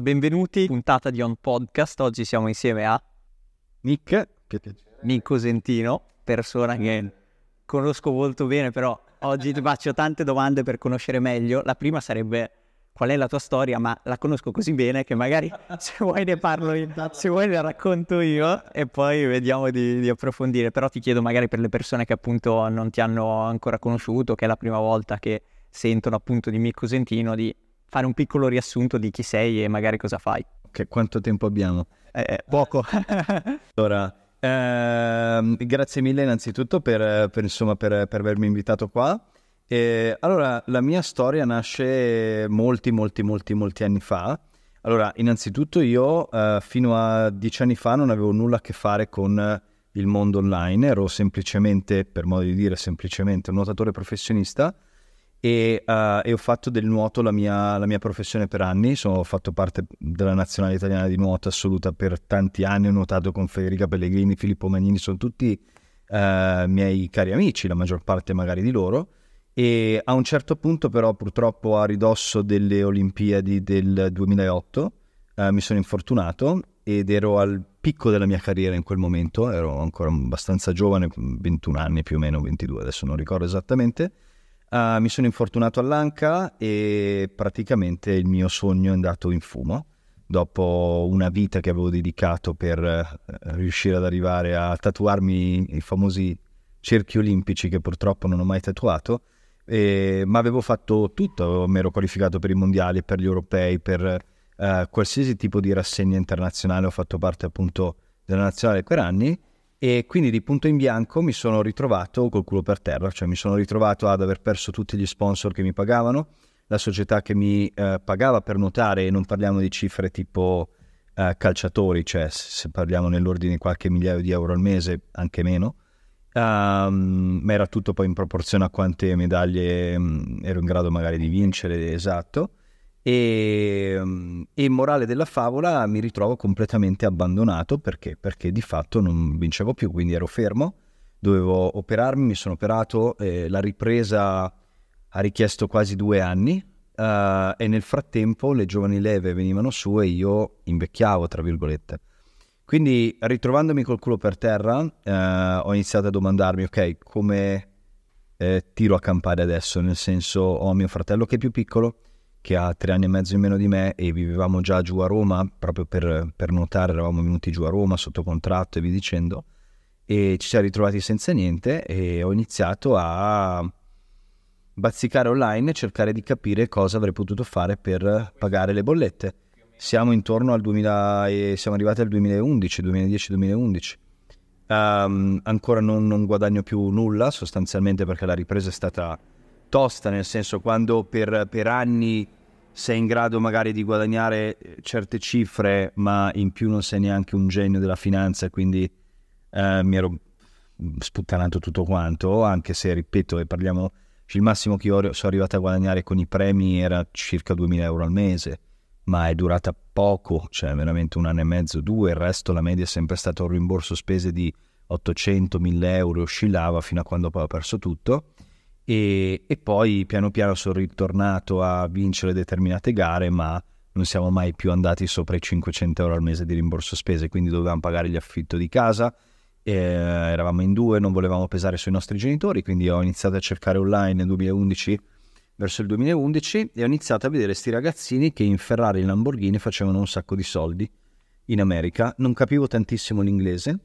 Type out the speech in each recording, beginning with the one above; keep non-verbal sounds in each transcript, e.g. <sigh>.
Benvenuti, puntata di On Podcast. Oggi siamo insieme a Nick, Nico Sentino, persona che conosco molto bene, però oggi ti faccio tante domande per conoscere meglio. La prima sarebbe qual è la tua storia, ma la conosco così bene che magari <laughs> se vuoi ne parlo io, se vuoi la racconto io e poi vediamo di, di, approfondire. Però ti chiedo magari per le persone che appunto non ti hanno ancora conosciuto, che è la prima volta che sentono appunto di Mico Sentino, di fare un piccolo riassunto di chi sei e magari cosa fai. Che quanto tempo abbiamo? Eh, eh poco. <laughs> allora, ehm, grazie mille innanzitutto per, per, insomma, per, per avermi invitato qua. E, allora, la mia storia nasce molti, molti, molti, molti anni fa. Allora, innanzitutto io eh, fino a dieci anni fa non avevo nulla a che fare con il mondo online, ero semplicemente, per modo di dire semplicemente, un nuotatore professionista e, uh, e ho fatto del nuoto la mia, la mia professione per anni, Sono, ho fatto parte della nazionale italiana di nuoto assoluta per tanti anni, ho nuotato con Federica Pellegrini, Filippo Magnini, sono tutti uh, miei cari amici, la maggior parte magari di loro. E a un certo punto, però, purtroppo a ridosso delle Olimpiadi del 2008, eh, mi sono infortunato ed ero al picco della mia carriera in quel momento. Ero ancora abbastanza giovane, 21 anni più o meno, 22 adesso non ricordo esattamente. Uh, mi sono infortunato all'anca e praticamente il mio sogno è andato in fumo. Dopo una vita che avevo dedicato per eh, riuscire ad arrivare a tatuarmi i famosi cerchi olimpici che purtroppo non ho mai tatuato, eh, ma avevo fatto tutto, mi ero qualificato per i mondiali, per gli europei, per eh, qualsiasi tipo di rassegna internazionale, ho fatto parte appunto della nazionale per anni e quindi di punto in bianco mi sono ritrovato col culo per terra, cioè mi sono ritrovato ad aver perso tutti gli sponsor che mi pagavano, la società che mi eh, pagava per nuotare, e non parliamo di cifre tipo eh, calciatori, cioè se parliamo nell'ordine di qualche migliaio di euro al mese, anche meno, um, ma era tutto poi in proporzione a quante medaglie mh, mm, ero in grado magari di vincere, esatto e, mm, e, morale della favola mi ritrovo completamente abbandonato perché? perché? di fatto non vincevo più, quindi ero fermo, dovevo operarmi, mi sono operato, eh, la ripresa ha richiesto quasi due anni eh, e nel frattempo le giovani leve venivano su e io invecchiavo, tra virgolette. Quindi ritrovandomi col culo per terra eh, ho iniziato a domandarmi, ok, come eh, tiro a campare adesso? Nel senso ho mio fratello che è più piccolo, che ha tre anni e mezzo in meno di me e vivevamo già giù a Roma, proprio per, per nuotare eravamo venuti giù a Roma sotto contratto e vi dicendo, e ci siamo ritrovati senza niente e ho iniziato a bazzicare online e cercare di capire cosa avrei potuto fare per pagare le bollette. Siamo intorno al 2000 e siamo arrivati al 2011, 2010-2011. Um, ancora non, non guadagno più nulla sostanzialmente perché la ripresa è stata tosta, nel senso quando per, per anni sei in grado magari di guadagnare eh, certe cifre, ma in più non sei neanche un genio della finanza, quindi eh, mi ero sputtanato tutto quanto, anche se, ripeto, e parliamo, il massimo che io sono arrivato a guadagnare con i premi era circa 2000 euro al mese, ma è durata poco, cioè veramente un anno e mezzo, due, il resto la media è sempre stato un rimborso spese di 800-1000 euro, oscillava fino a quando poi ho perso tutto e, e poi piano piano sono ritornato a vincere determinate gare, ma non siamo mai più andati sopra i 500 euro al mese di rimborso spese, quindi dovevamo pagare l'affitto di casa, eh, eravamo in due, non volevamo pesare sui nostri genitori, quindi ho iniziato a cercare online nel 2011, verso il 2011, e ho iniziato a vedere questi ragazzini che in Ferrari e in Lamborghini facevano un sacco di soldi in America. Non capivo tantissimo l'inglese,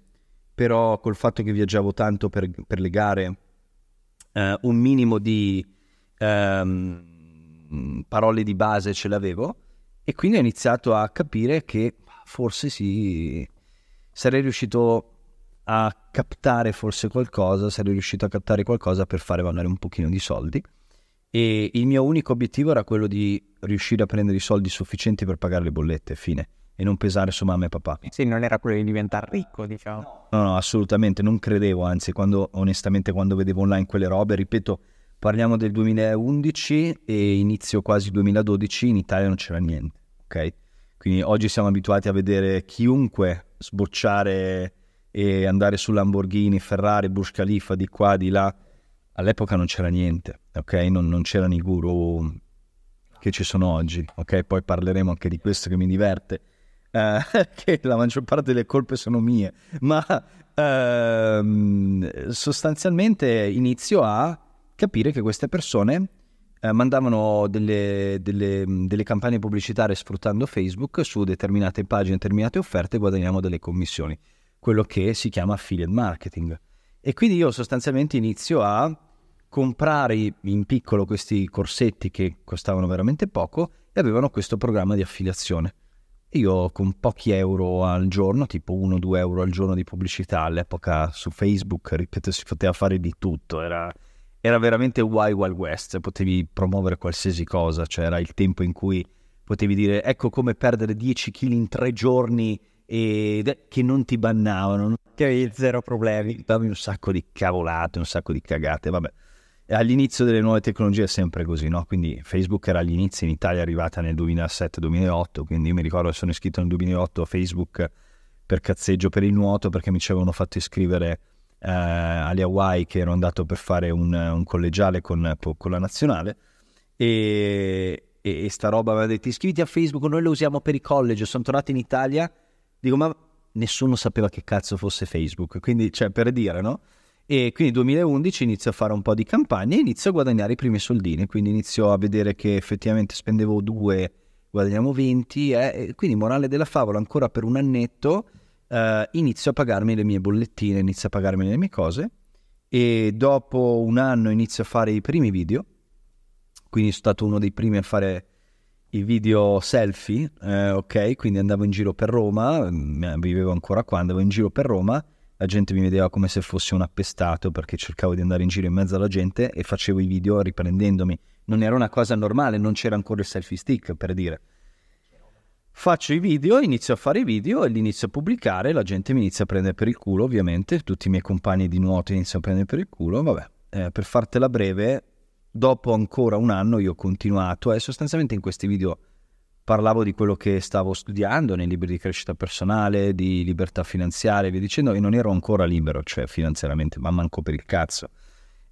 però col fatto che viaggiavo tanto per, per le gare eh, un minimo di ehm, parole di base ce l'avevo e quindi ho iniziato a capire che forse sì, sarei riuscito a captare forse qualcosa, sarei riuscito a captare qualcosa per fare valere un pochino di soldi e il mio unico obiettivo era quello di riuscire a prendere i soldi sufficienti per pagare le bollette, fine e non pesare su mamma e papà. Sì, non era quello di diventare ricco, diciamo. No, no, assolutamente, non credevo, anzi, quando, onestamente quando vedevo online quelle robe, ripeto, parliamo del 2011 e inizio quasi 2012, in Italia non c'era niente, ok? Quindi oggi siamo abituati a vedere chiunque sbocciare e andare su Lamborghini, Ferrari, Burj Khalifa, di qua, di là. All'epoca non c'era niente, ok? Non, non c'erano i guru che ci sono oggi, ok? Poi parleremo anche di questo che mi diverte eh, <laughs> che la maggior parte delle colpe sono mie, ma ehm, sostanzialmente inizio a capire che queste persone eh, mandavano delle, delle, delle, campagne pubblicitarie sfruttando Facebook su determinate pagine, determinate offerte e guadagnavano delle commissioni, quello che si chiama affiliate marketing. E quindi io sostanzialmente inizio a comprare in piccolo questi corsetti che costavano veramente poco e avevano questo programma di affiliazione. Io con pochi euro al giorno, tipo 1-2 euro al giorno di pubblicità, all'epoca su Facebook, ripeto, si poteva fare di tutto, era, era veramente Wild Wild West, potevi promuovere qualsiasi cosa, cioè era il tempo in cui potevi dire ecco come perdere 10 kg in tre giorni e che non ti bannavano. Che avevi zero problemi. Davi un sacco di cavolate, un sacco di cagate, vabbè. Eh, all'inizio delle nuove tecnologie è sempre così, no? Quindi Facebook era all'inizio in Italia, è arrivata nel 2007-2008, quindi io mi ricordo che sono iscritto nel 2008 a Facebook per cazzeggio per il nuoto perché mi ci avevano fatto iscrivere eh, alle Hawaii che ero andato per fare un, un collegiale con, con, la nazionale e, e, e sta roba mi ha detto iscriviti a Facebook, noi lo usiamo per i college, sono tornato in Italia, dico ma nessuno sapeva che cazzo fosse Facebook, quindi cioè per dire no? E quindi 2011 inizio a fare un po' di campagne e inizio a guadagnare i primi soldini, quindi inizio a vedere che effettivamente spendevo 2, guadagniamo 20, eh, quindi morale della favola ancora per un annetto eh, inizio a pagarmi le mie bollettine, inizio a pagarmi le mie cose e dopo un anno inizio a fare i primi video, quindi sono stato uno dei primi a fare i video selfie, eh, ok, quindi andavo in giro per Roma, mm, vivevo ancora qua, andavo in giro per Roma la gente mi vedeva come se fossi un appestato perché cercavo di andare in giro in mezzo alla gente e facevo i video riprendendomi. Non era una cosa normale, non c'era ancora il selfie stick per dire. Faccio i video, inizio a fare i video e li inizio a pubblicare, la gente mi inizia a prendere per il culo ovviamente, tutti i miei compagni di nuoto iniziano a prendere per il culo, vabbè, eh, per fartela breve, dopo ancora un anno io ho continuato e eh, sostanzialmente in questi video parlavo di quello che stavo studiando nei libri di crescita personale, di libertà finanziaria e via dicendo, e non ero ancora libero, cioè finanziariamente, ma manco per il cazzo.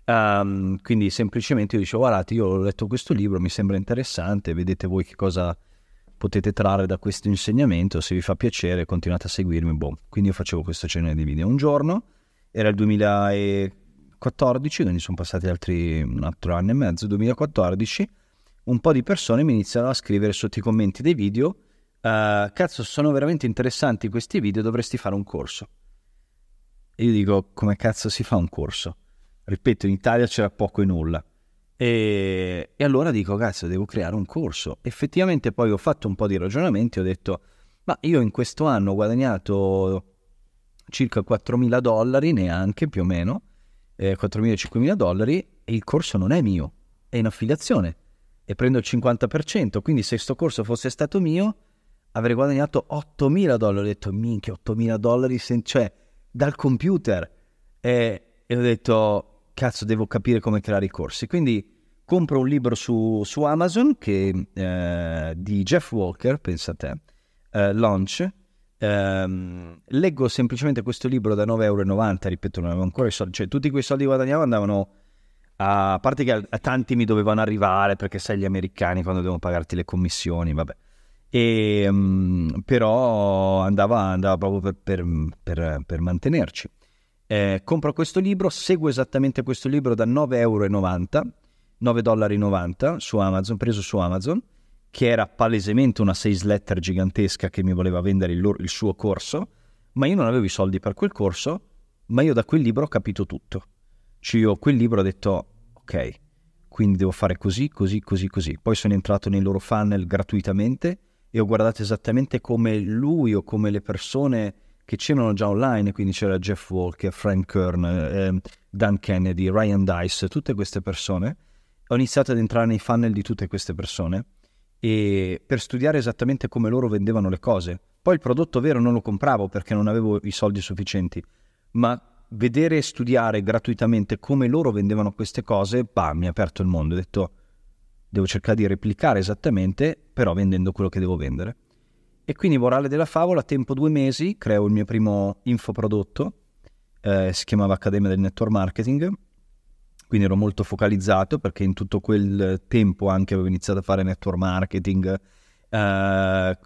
Um, quindi semplicemente io dicevo, guardate, io ho letto questo libro, mi sembra interessante, vedete voi che cosa potete trarre da questo insegnamento, se vi fa piacere continuate a seguirmi, boh. Quindi io facevo questo genere di video un giorno, era il 2014, quindi sono passati altri un altro anno e mezzo, 2014, un po' di persone mi iniziano a scrivere sotto i commenti dei video, uh, cazzo sono veramente interessanti questi video, dovresti fare un corso. E io dico, come cazzo si fa un corso? Ripeto, in Italia c'era poco e nulla. E, e allora dico, cazzo, devo creare un corso. Effettivamente poi ho fatto un po' di ragionamenti, ho detto, ma io in questo anno ho guadagnato circa 4.000 dollari, neanche più o meno, eh, 4.000-5.000 dollari, e il corso non è mio, è in affiliazione e prendo il 50%, quindi se sto corso fosse stato mio avrei guadagnato 8.000 dollari, ho detto minchia 8.000 dollari, se- cioè dal computer e, e ho detto cazzo devo capire come creare i corsi, quindi compro un libro su, su Amazon che, eh, di Jeff Walker, pensa a te, eh, Launch, eh, leggo semplicemente questo libro da 9,90 euro, ripeto non avevo ancora i soldi, cioè tutti quei soldi che guadagnavo andavano a parte che a, tanti mi dovevano arrivare perché sai gli americani quando devono pagarti le commissioni, vabbè. E, um, però andava, andava proprio per, per, per, per mantenerci. Eh, compro questo libro, seguo esattamente questo libro da 9,90 euro, 9,90 su Amazon, preso su Amazon, che era palesemente una sales letter gigantesca che mi voleva vendere il, loro, il suo corso, ma io non avevo i soldi per quel corso, ma io da quel libro ho capito tutto. Cioè io quel libro ho detto ok, quindi devo fare così, così, così, così. Poi sono entrato nei loro funnel gratuitamente e ho guardato esattamente come lui o come le persone che c'erano già online, quindi c'era Jeff Walker, Frank Kern, eh, Dan Kennedy, Ryan Dice, tutte queste persone. Ho iniziato ad entrare nei funnel di tutte queste persone e per studiare esattamente come loro vendevano le cose. Poi il prodotto vero non lo compravo perché non avevo i soldi sufficienti, ma vedere e studiare gratuitamente come loro vendevano queste cose, bah, mi ha aperto il mondo, ho detto devo cercare di replicare esattamente, però vendendo quello che devo vendere. E quindi morale della favola, tempo due mesi, creo il mio primo infoprodotto, eh, si chiamava Accademia del Network Marketing, quindi ero molto focalizzato perché in tutto quel tempo anche avevo iniziato a fare network marketing, eh,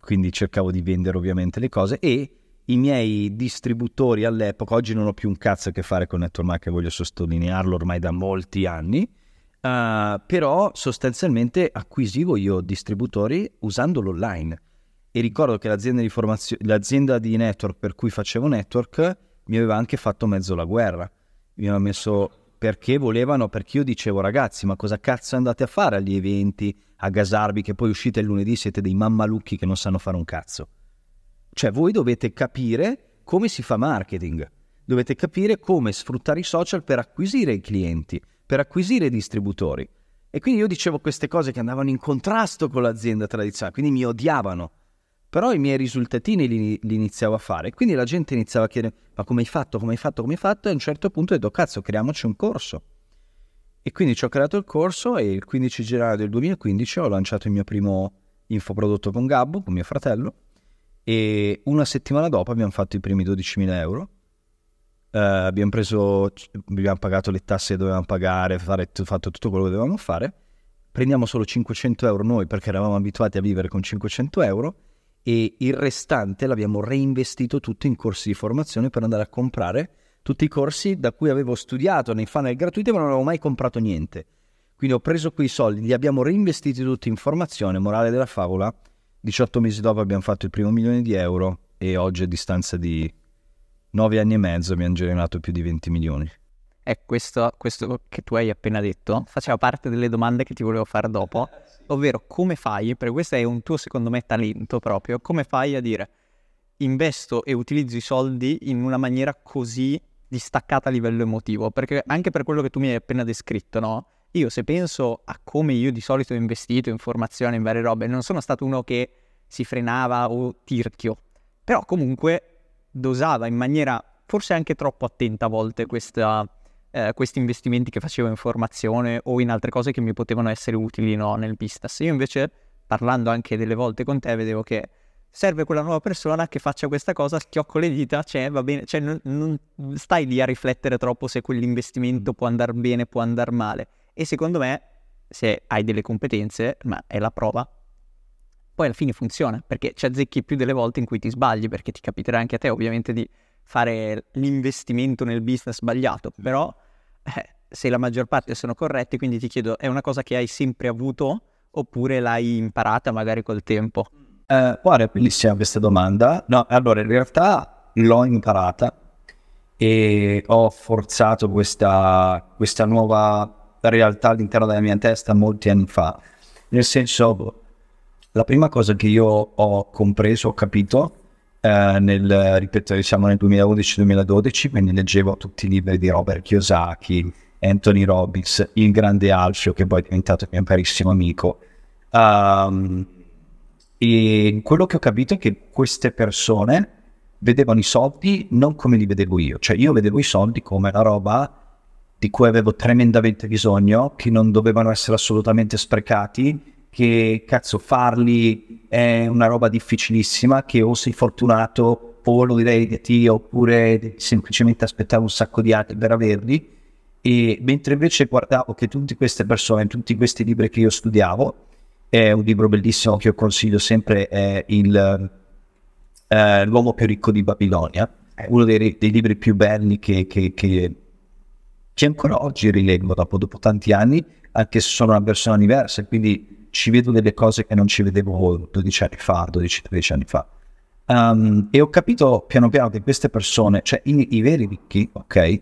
quindi cercavo di vendere ovviamente le cose e i miei distributori all'epoca, oggi non ho più un cazzo a che fare con Network Market, voglio sottolinearlo ormai da molti anni, uh, però sostanzialmente acquisivo io distributori usando l'online. E ricordo che l'azienda di, formazio- l'azienda di network per cui facevo network mi aveva anche fatto mezzo la guerra. Mi aveva messo perché volevano, perché io dicevo ragazzi, ma cosa cazzo andate a fare agli eventi, a gasarvi, che poi uscite il lunedì siete dei mammalucchi che non sanno fare un cazzo. Cioè voi dovete capire come si fa marketing, dovete capire come sfruttare i social per acquisire i clienti, per acquisire i distributori. E quindi io dicevo queste cose che andavano in contrasto con l'azienda tradizionale, quindi mi odiavano. Però i miei risultatini li, li iniziavo a fare. Quindi la gente iniziava a chiedere, ma come hai fatto, come hai fatto, come hai fatto? E a un certo punto ho detto, cazzo, creiamoci un corso. E quindi ci ho creato il corso e il 15 gennaio del 2015 ho lanciato il mio primo infoprodotto con Gabbo, con mio fratello, e una settimana dopo abbiamo fatto i primi 12.000 euro. Uh, abbiamo, preso, abbiamo pagato le tasse che dovevamo pagare, fare, fatto tutto quello che dovevamo fare. Prendiamo solo 500 euro noi perché eravamo abituati a vivere con 500 euro e il restante l'abbiamo reinvestito tutto in corsi di formazione per andare a comprare tutti i corsi da cui avevo studiato nei funnel gratuiti ma non avevo mai comprato niente. Quindi ho preso quei soldi, li abbiamo reinvestiti tutti in formazione, morale della favola, 18 mesi dopo abbiamo fatto il primo milione di euro e oggi a distanza di 9 anni e mezzo abbiamo generato più di 20 milioni. E eh, questo, questo, che tu hai appena detto faceva parte delle domande che ti volevo fare dopo, <laughs> ovvero come fai, perché questo è un tuo secondo me talento proprio, come fai a dire investo e utilizzo i soldi in una maniera così distaccata a livello emotivo? Perché anche per quello che tu mi hai appena descritto, no? io se penso a come io di solito ho investito in formazione, in varie robe, non sono stato uno che si frenava o tirchio, però comunque dosava in maniera forse anche troppo attenta a volte questa, eh, questi investimenti che facevo in formazione o in altre cose che mi potevano essere utili no, nel business. Io invece, parlando anche delle volte con te, vedevo che serve quella nuova persona che faccia questa cosa, schiocco le dita, cioè va bene, cioè, non, non stai lì a riflettere troppo se quell'investimento mm. può andare bene, può andare male e secondo me, se hai delle competenze, ma è la prova, poi alla fine funziona, perché ci azzecchi più delle volte in cui ti sbagli, perché ti capiterà anche a te ovviamente di fare l'investimento nel business sbagliato, però eh, se la maggior parte sono corretti, quindi ti chiedo, è una cosa che hai sempre avuto oppure l'hai imparata magari col tempo? Eh, guarda, bellissima questa domanda. No, allora in realtà l'ho imparata e ho forzato questa, questa nuova la realtà all'interno della mia testa molti anni fa. Nel senso, la prima cosa che io ho compreso, ho capito, eh, nel, ripeto, siamo nel 2011-2012, quindi leggevo tutti i libri di Robert Kiyosaki, Anthony Robbins, il grande Alfio, che poi è diventato il mio carissimo amico. Um, e quello che ho capito è che queste persone vedevano i soldi non come li vedevo io, cioè io vedevo i soldi come la roba di cui avevo tremendamente bisogno, che non dovevano essere assolutamente sprecati, che cazzo farli è una roba difficilissima, che o sei fortunato o lo direi di te oppure semplicemente aspettavo un sacco di anni per averli. E mentre invece guardavo che tutte queste persone, tutti questi libri che io studiavo, è un libro bellissimo che io consiglio sempre, è il, eh, L'uomo più ricco di Babilonia, eh. uno dei, dei libri più belli che, che, che che ancora oggi rilego dopo, dopo tanti anni, anche se sono una persona diversa, e quindi ci vedo delle cose che non ci vedevo 12 anni fa, 12-13 anni fa. Um, e ho capito piano piano che queste persone, cioè i, i veri ricchi, ok,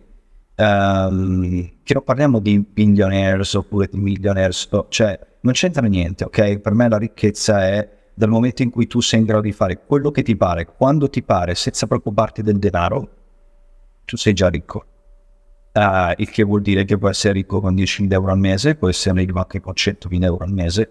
um, che non parliamo di billionaires oppure di millionaires, oh, cioè non c'entra niente, ok? Per me la ricchezza è dal momento in cui tu sei in grado di fare quello che ti pare, quando ti pare, senza preoccuparti del denaro, tu sei già ricco. Uh, il che vuol dire che può essere ricco con 10.000 euro al mese, può essere ricco anche con 100.000 euro al mese,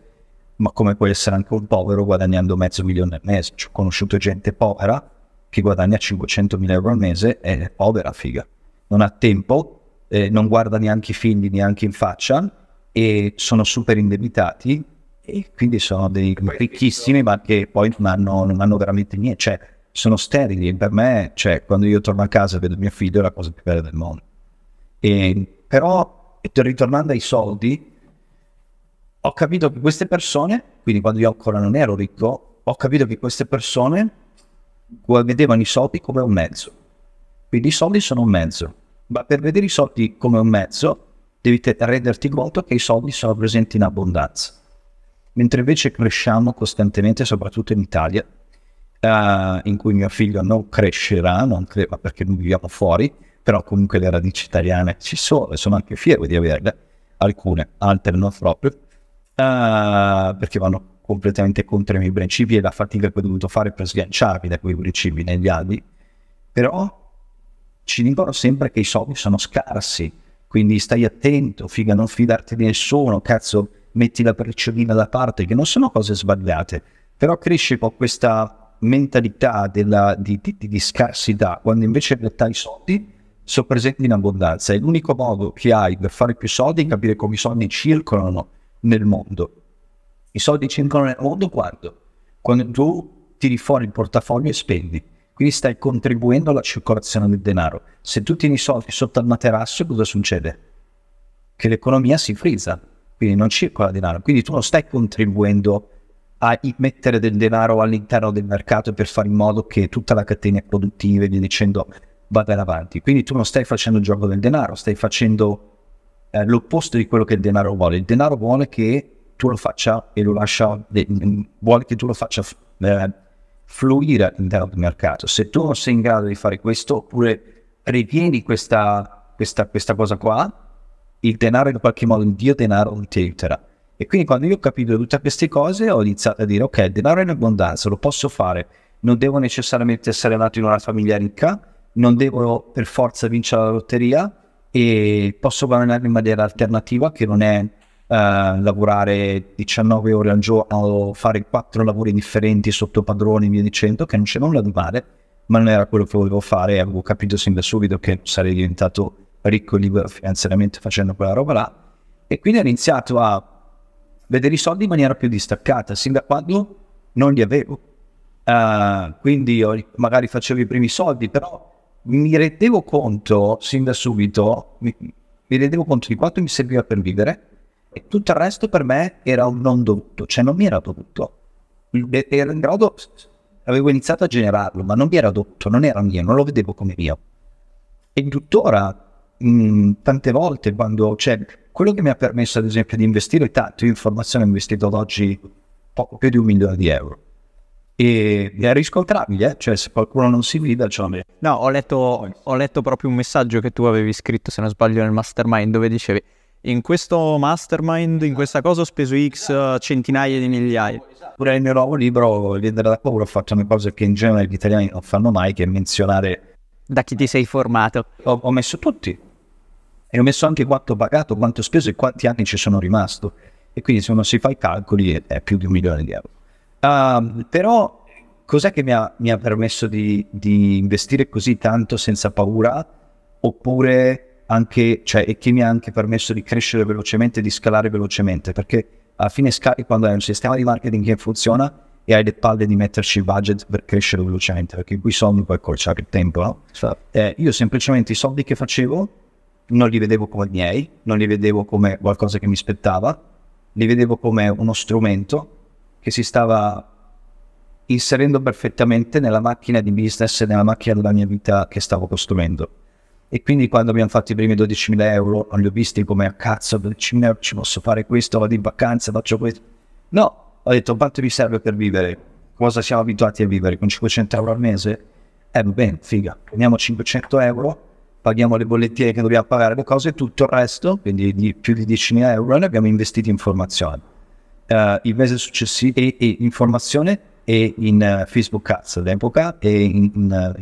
ma come può essere anche un povero guadagnando mezzo milione al mese. Cioè, ho conosciuto gente povera che guadagna 500.000 euro al mese e è povera, figa. Non ha tempo, eh, non guarda neanche i figli neanche in faccia e sono super indebitati e quindi sono dei ricchissimi ma che poi non hanno, non hanno veramente niente. Cioè, sono sterili e per me, cioè, quando io torno a casa e vedo mio figlio è la cosa più bella del mondo. E, però, ritornando ai soldi, ho capito che queste persone, quindi quando io ancora non ero ricco, ho capito che queste persone vedevano i soldi come un mezzo. Quindi i soldi sono un mezzo, ma per vedere i soldi come un mezzo devi te- renderti conto che i soldi sono presenti in abbondanza. Mentre invece cresciamo costantemente, soprattutto in Italia, uh, in cui mio figlio non crescerà, non cre- perché non viviamo fuori, però comunque le radici italiane ci sono e sono anche fiero di averle, alcune, altre non proprio, uh, perché vanno completamente contro i miei principi e la fatica che ho dovuto fare per sganciarmi da quei principi negli anni, però ci dicono sempre che i soldi sono scarsi, quindi stai attento, figa, non fidarti di nessuno, cazzo, metti la perciolina da parte, che non sono cose sbagliate, però cresce con questa mentalità della, di, di, di, scarsità, quando invece in realtà i soldi sono presenti in abbondanza. È l'unico modo che hai per fare più soldi e capire come i soldi circolano nel mondo. I soldi circolano nel mondo quando? Quando tu tiri fuori il portafoglio e spendi. Quindi stai contribuendo alla circolazione del denaro. Se tu tieni i soldi sotto al materasso, cosa succede? Che l'economia si frizza, quindi non circola denaro. Quindi tu non stai contribuendo a mettere del denaro all'interno del mercato per fare in modo che tutta la catena produttiva e via dicendo vadere avanti. Quindi tu non stai facendo il gioco del denaro, stai facendo eh, l'opposto di quello che il denaro vuole. Il denaro vuole che tu lo faccia e lo lascia, eh, vuole che tu lo faccia eh, fluire all'interno del mercato. Se tu non sei in grado di fare questo, oppure ritieni questa, questa, questa cosa qua, il denaro in qualche modo, il Dio denaro non ti aiuterà. E quindi quando io ho capito tutte queste cose ho iniziato a dire ok, il denaro è in abbondanza, lo posso fare, non devo necessariamente essere nato in una famiglia ricca, non devo per forza vincere la lotteria e posso guadagnare in maniera alternativa che non è Uh, lavorare 19 ore al giorno, fare quattro lavori differenti sotto padroni e via dicendo, che non c'è nulla di male, ma non era quello che volevo fare avevo capito sin da subito che sarei diventato ricco e libero finanziariamente facendo quella roba là. E quindi ho iniziato a vedere i soldi in maniera più distaccata, sin da quando non li avevo. Uh, quindi io magari facevo i primi soldi, però mi rendevo conto sin da subito, mi, mi rendevo conto di quanto mi serviva per vivere e tutto il resto per me era un non dovuto, cioè non mi era dovuto. Ero in grado, avevo iniziato a generarlo, ma non mi era dovuto, non era mio, non lo vedevo come mio. E tuttora, mh, mm, tante volte, quando, cioè, quello che mi ha permesso ad esempio di investire tanto in formazione, ho investito ad oggi poco più di un milione di euro e è riscontrabile, cioè se qualcuno non si guida, cioè... No, ho letto, ho letto, proprio un messaggio che tu avevi scritto, se non sbaglio, nel mastermind dove dicevi in questo mastermind, in questa cosa ho speso X centinaia di migliaia. Pure nel mio nuovo libro, Vendere da paura, ho fatto una cosa che in genere gli italiani non fanno mai, che è menzionare... Da chi ti sei formato? Ho, ho messo tutti. E ho messo anche quanto ho pagato, quanto ho speso e quanti anni ci sono rimasto. E quindi se uno si fa i calcoli è più di un milione di euro. Ehm, però cos'è che mi ha, mi ha permesso di, di, investire così tanto senza paura? Oppure anche, cioè, e che mi ha anche permesso di crescere velocemente, di scalare velocemente? Perché alla fine scali quando hai un sistema di marketing che funziona e hai le palle di metterci il budget per crescere velocemente, perché qui soldi poi corciare il tempo, no? so, certo. eh, io semplicemente i soldi che facevo non li vedevo come miei, non li vedevo come qualcosa che mi spettava, li vedevo come uno strumento che si stava inserendo perfettamente nella macchina di business e nella macchina della mia vita che stavo costruendo. E quindi quando abbiamo fatto i primi 12.000 euro, non li ho visti come a cazzo, 12.000 euro ci posso fare questo, vado in vacanza, faccio questo. No, ho detto quanto mi serve per vivere? Cosa siamo abituati a vivere? Con 500 euro al mese? Eh va bene, figa, prendiamo 500 euro, paghiamo le bollettine che dobbiamo pagare, le cose, tutto il resto, quindi di più di 10.000 euro, ne abbiamo investiti in formazione uh, eh, il mese successivo e, e, in formazione e in uh, Facebook Ads all'epoca e in, in, uh,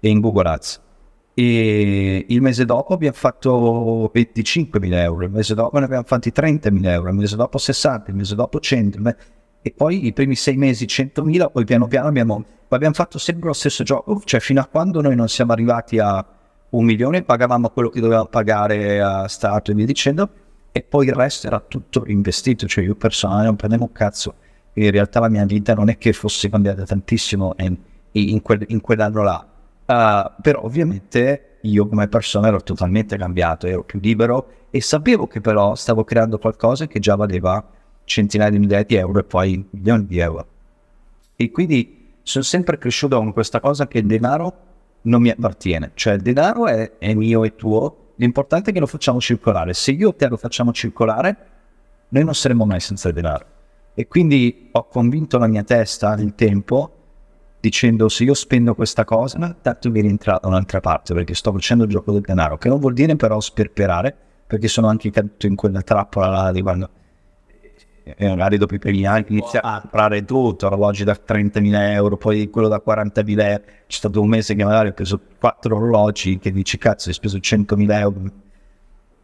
e in Google Ads. E il mese dopo abbiamo fatto 25.000 euro, il mese dopo ne abbiamo fatti 30.000 euro, il mese dopo 60, il mese dopo 100, e poi i primi sei mesi 100.000, poi piano piano abbiamo, abbiamo fatto sempre lo stesso gioco, cioè fino a quando noi non siamo arrivati a un milione pagavamo quello che dovevamo pagare a Start e via dicendo, e poi il resto era tutto investito, cioè io personalmente non prendevo un cazzo, in realtà la mia vita non è che fosse cambiata tantissimo in, in, quel, in quell'anno là, uh, però ovviamente io come persona ero totalmente cambiato, ero più libero e sapevo che però stavo creando qualcosa che già valeva centinaia di migliaia di euro e poi milioni di euro. E quindi sono sempre cresciuto con questa cosa che il denaro non mi appartiene, cioè il denaro è, è mio e tuo, L'importante è che lo facciamo circolare. Se io e te lo facciamo circolare, noi non saremo mai senza denaro. E quindi ho convinto la mia testa nel tempo dicendo se io spendo questa cosa, tanto mi rientra da un'altra parte perché sto facendo il gioco del denaro, che non vuol dire però sperperare, perché sono anche caduto in quella trappola là di quando e magari dopo i primi anni inizia a comprare tutto, orologi da 30.000 euro, poi quello da 40.000 euro. C'è stato un mese che magari ho preso 4 orologi che dici cazzo hai speso 100.000 euro.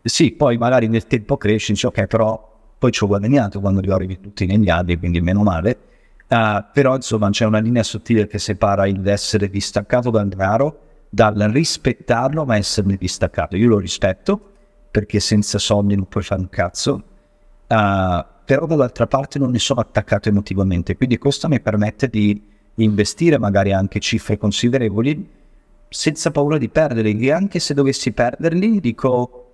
Sì, poi magari nel tempo cresce, dici ok però poi ci ho guadagnato quando li ho rivenduti negli anni, quindi meno male. Uh, però insomma c'è una linea sottile che separa il essere distaccato dal denaro dal rispettarlo ma esserne distaccato. Io lo rispetto perché senza soldi non puoi fare un cazzo, uh, però dall'altra parte non ne sono attaccato emotivamente, quindi questo mi permette di investire magari anche cifre considerevoli senza paura di perderli e anche se dovessi perderli dico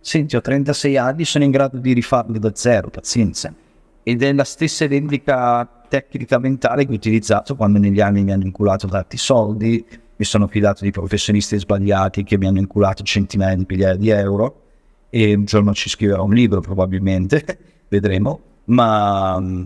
senti ho 36 anni sono in grado di rifarli da zero pazienza ed è la stessa identica tecnica mentale che ho utilizzato quando negli anni mi hanno inculato tanti soldi mi sono fidato di professionisti sbagliati che mi hanno inculato centinaia di migliaia di euro e un giorno ci scriverà un libro probabilmente, <laughs> vedremo, ma mm,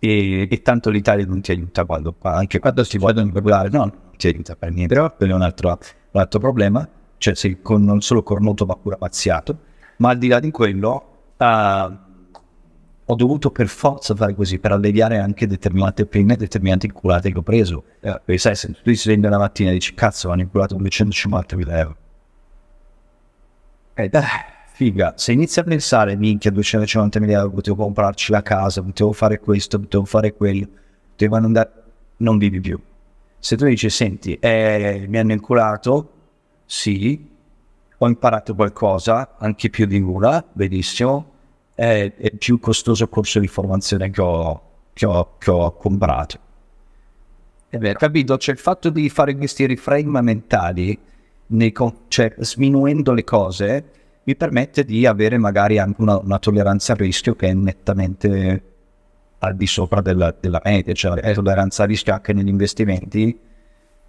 e, e, tanto l'Italia non ti aiuta quando, anche quando si vuole regolare, no, non ti aiuta per niente, però quello è un altro, un altro problema, cioè sei con, non solo cornuto ma pure pazziato, ma al di là di quello uh, ho dovuto per forza fare così, per alleviare anche determinate pene, determinate inculate che ho preso, eh, perché sai se tu ti svegli la mattina e dici cazzo hanno inculato 250.000 euro, eh, figa, se inizi a pensare, minchia, 250 miliardi, potevo comprarci la casa, potevo fare questo, potevo fare quello, potevo andare... Non vivi più. Se tu dici, senti, eh, mi hanno inculato, sì, ho imparato qualcosa, anche più di una, benissimo, eh, è, è più costoso il corso di formazione che ho, che ho, che ho comprato. È vero. Capito? Cioè il fatto di fare questi reframe mentali con- cioè, sminuendo le cose, mi permette di avere magari anche una, una tolleranza al rischio che è nettamente al di sopra della, della media, cioè la tolleranza al rischio anche negli investimenti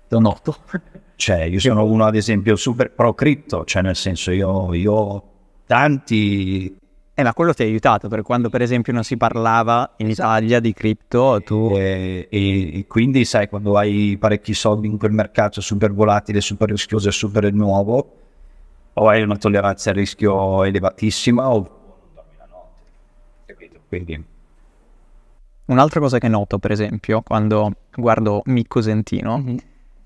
lo noto. <laughs> Cioè, io sono uno, ad esempio, super pro cripto, cioè nel senso io, io ho tanti eh, ma quello ti ha aiutato, per quando per esempio non si parlava in esatto. Italia di cripto, tu... E, e, e, quindi sai, quando hai parecchi soldi in quel mercato super volatile, super rischioso e super nuovo, o hai una tolleranza al rischio elevatissima o dormi la notte. Capito? Quindi... Un'altra cosa che noto, per esempio, quando guardo Micco Sentino, mm-hmm.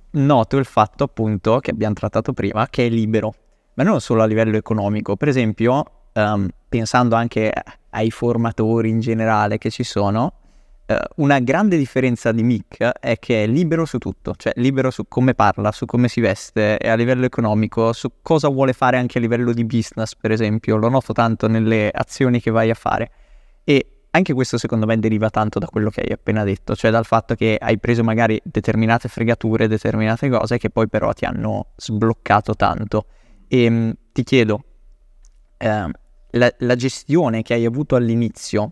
noto il fatto appunto che abbiamo trattato prima, che è libero, ma non solo a livello economico. Per esempio, um, pensando anche ai formatori in generale che ci sono, uh, una grande differenza di Mick è che è libero su tutto, cioè libero su come parla, su come si veste e a livello economico, su cosa vuole fare anche a livello di business, per esempio, lo noto tanto nelle azioni che vai a fare. E anche questo secondo me deriva tanto da quello che hai appena detto, cioè dal fatto che hai preso magari determinate fregature, determinate cose che poi però ti hanno sbloccato tanto. E ehm, ti chiedo, eh, la, la gestione che hai avuto all'inizio,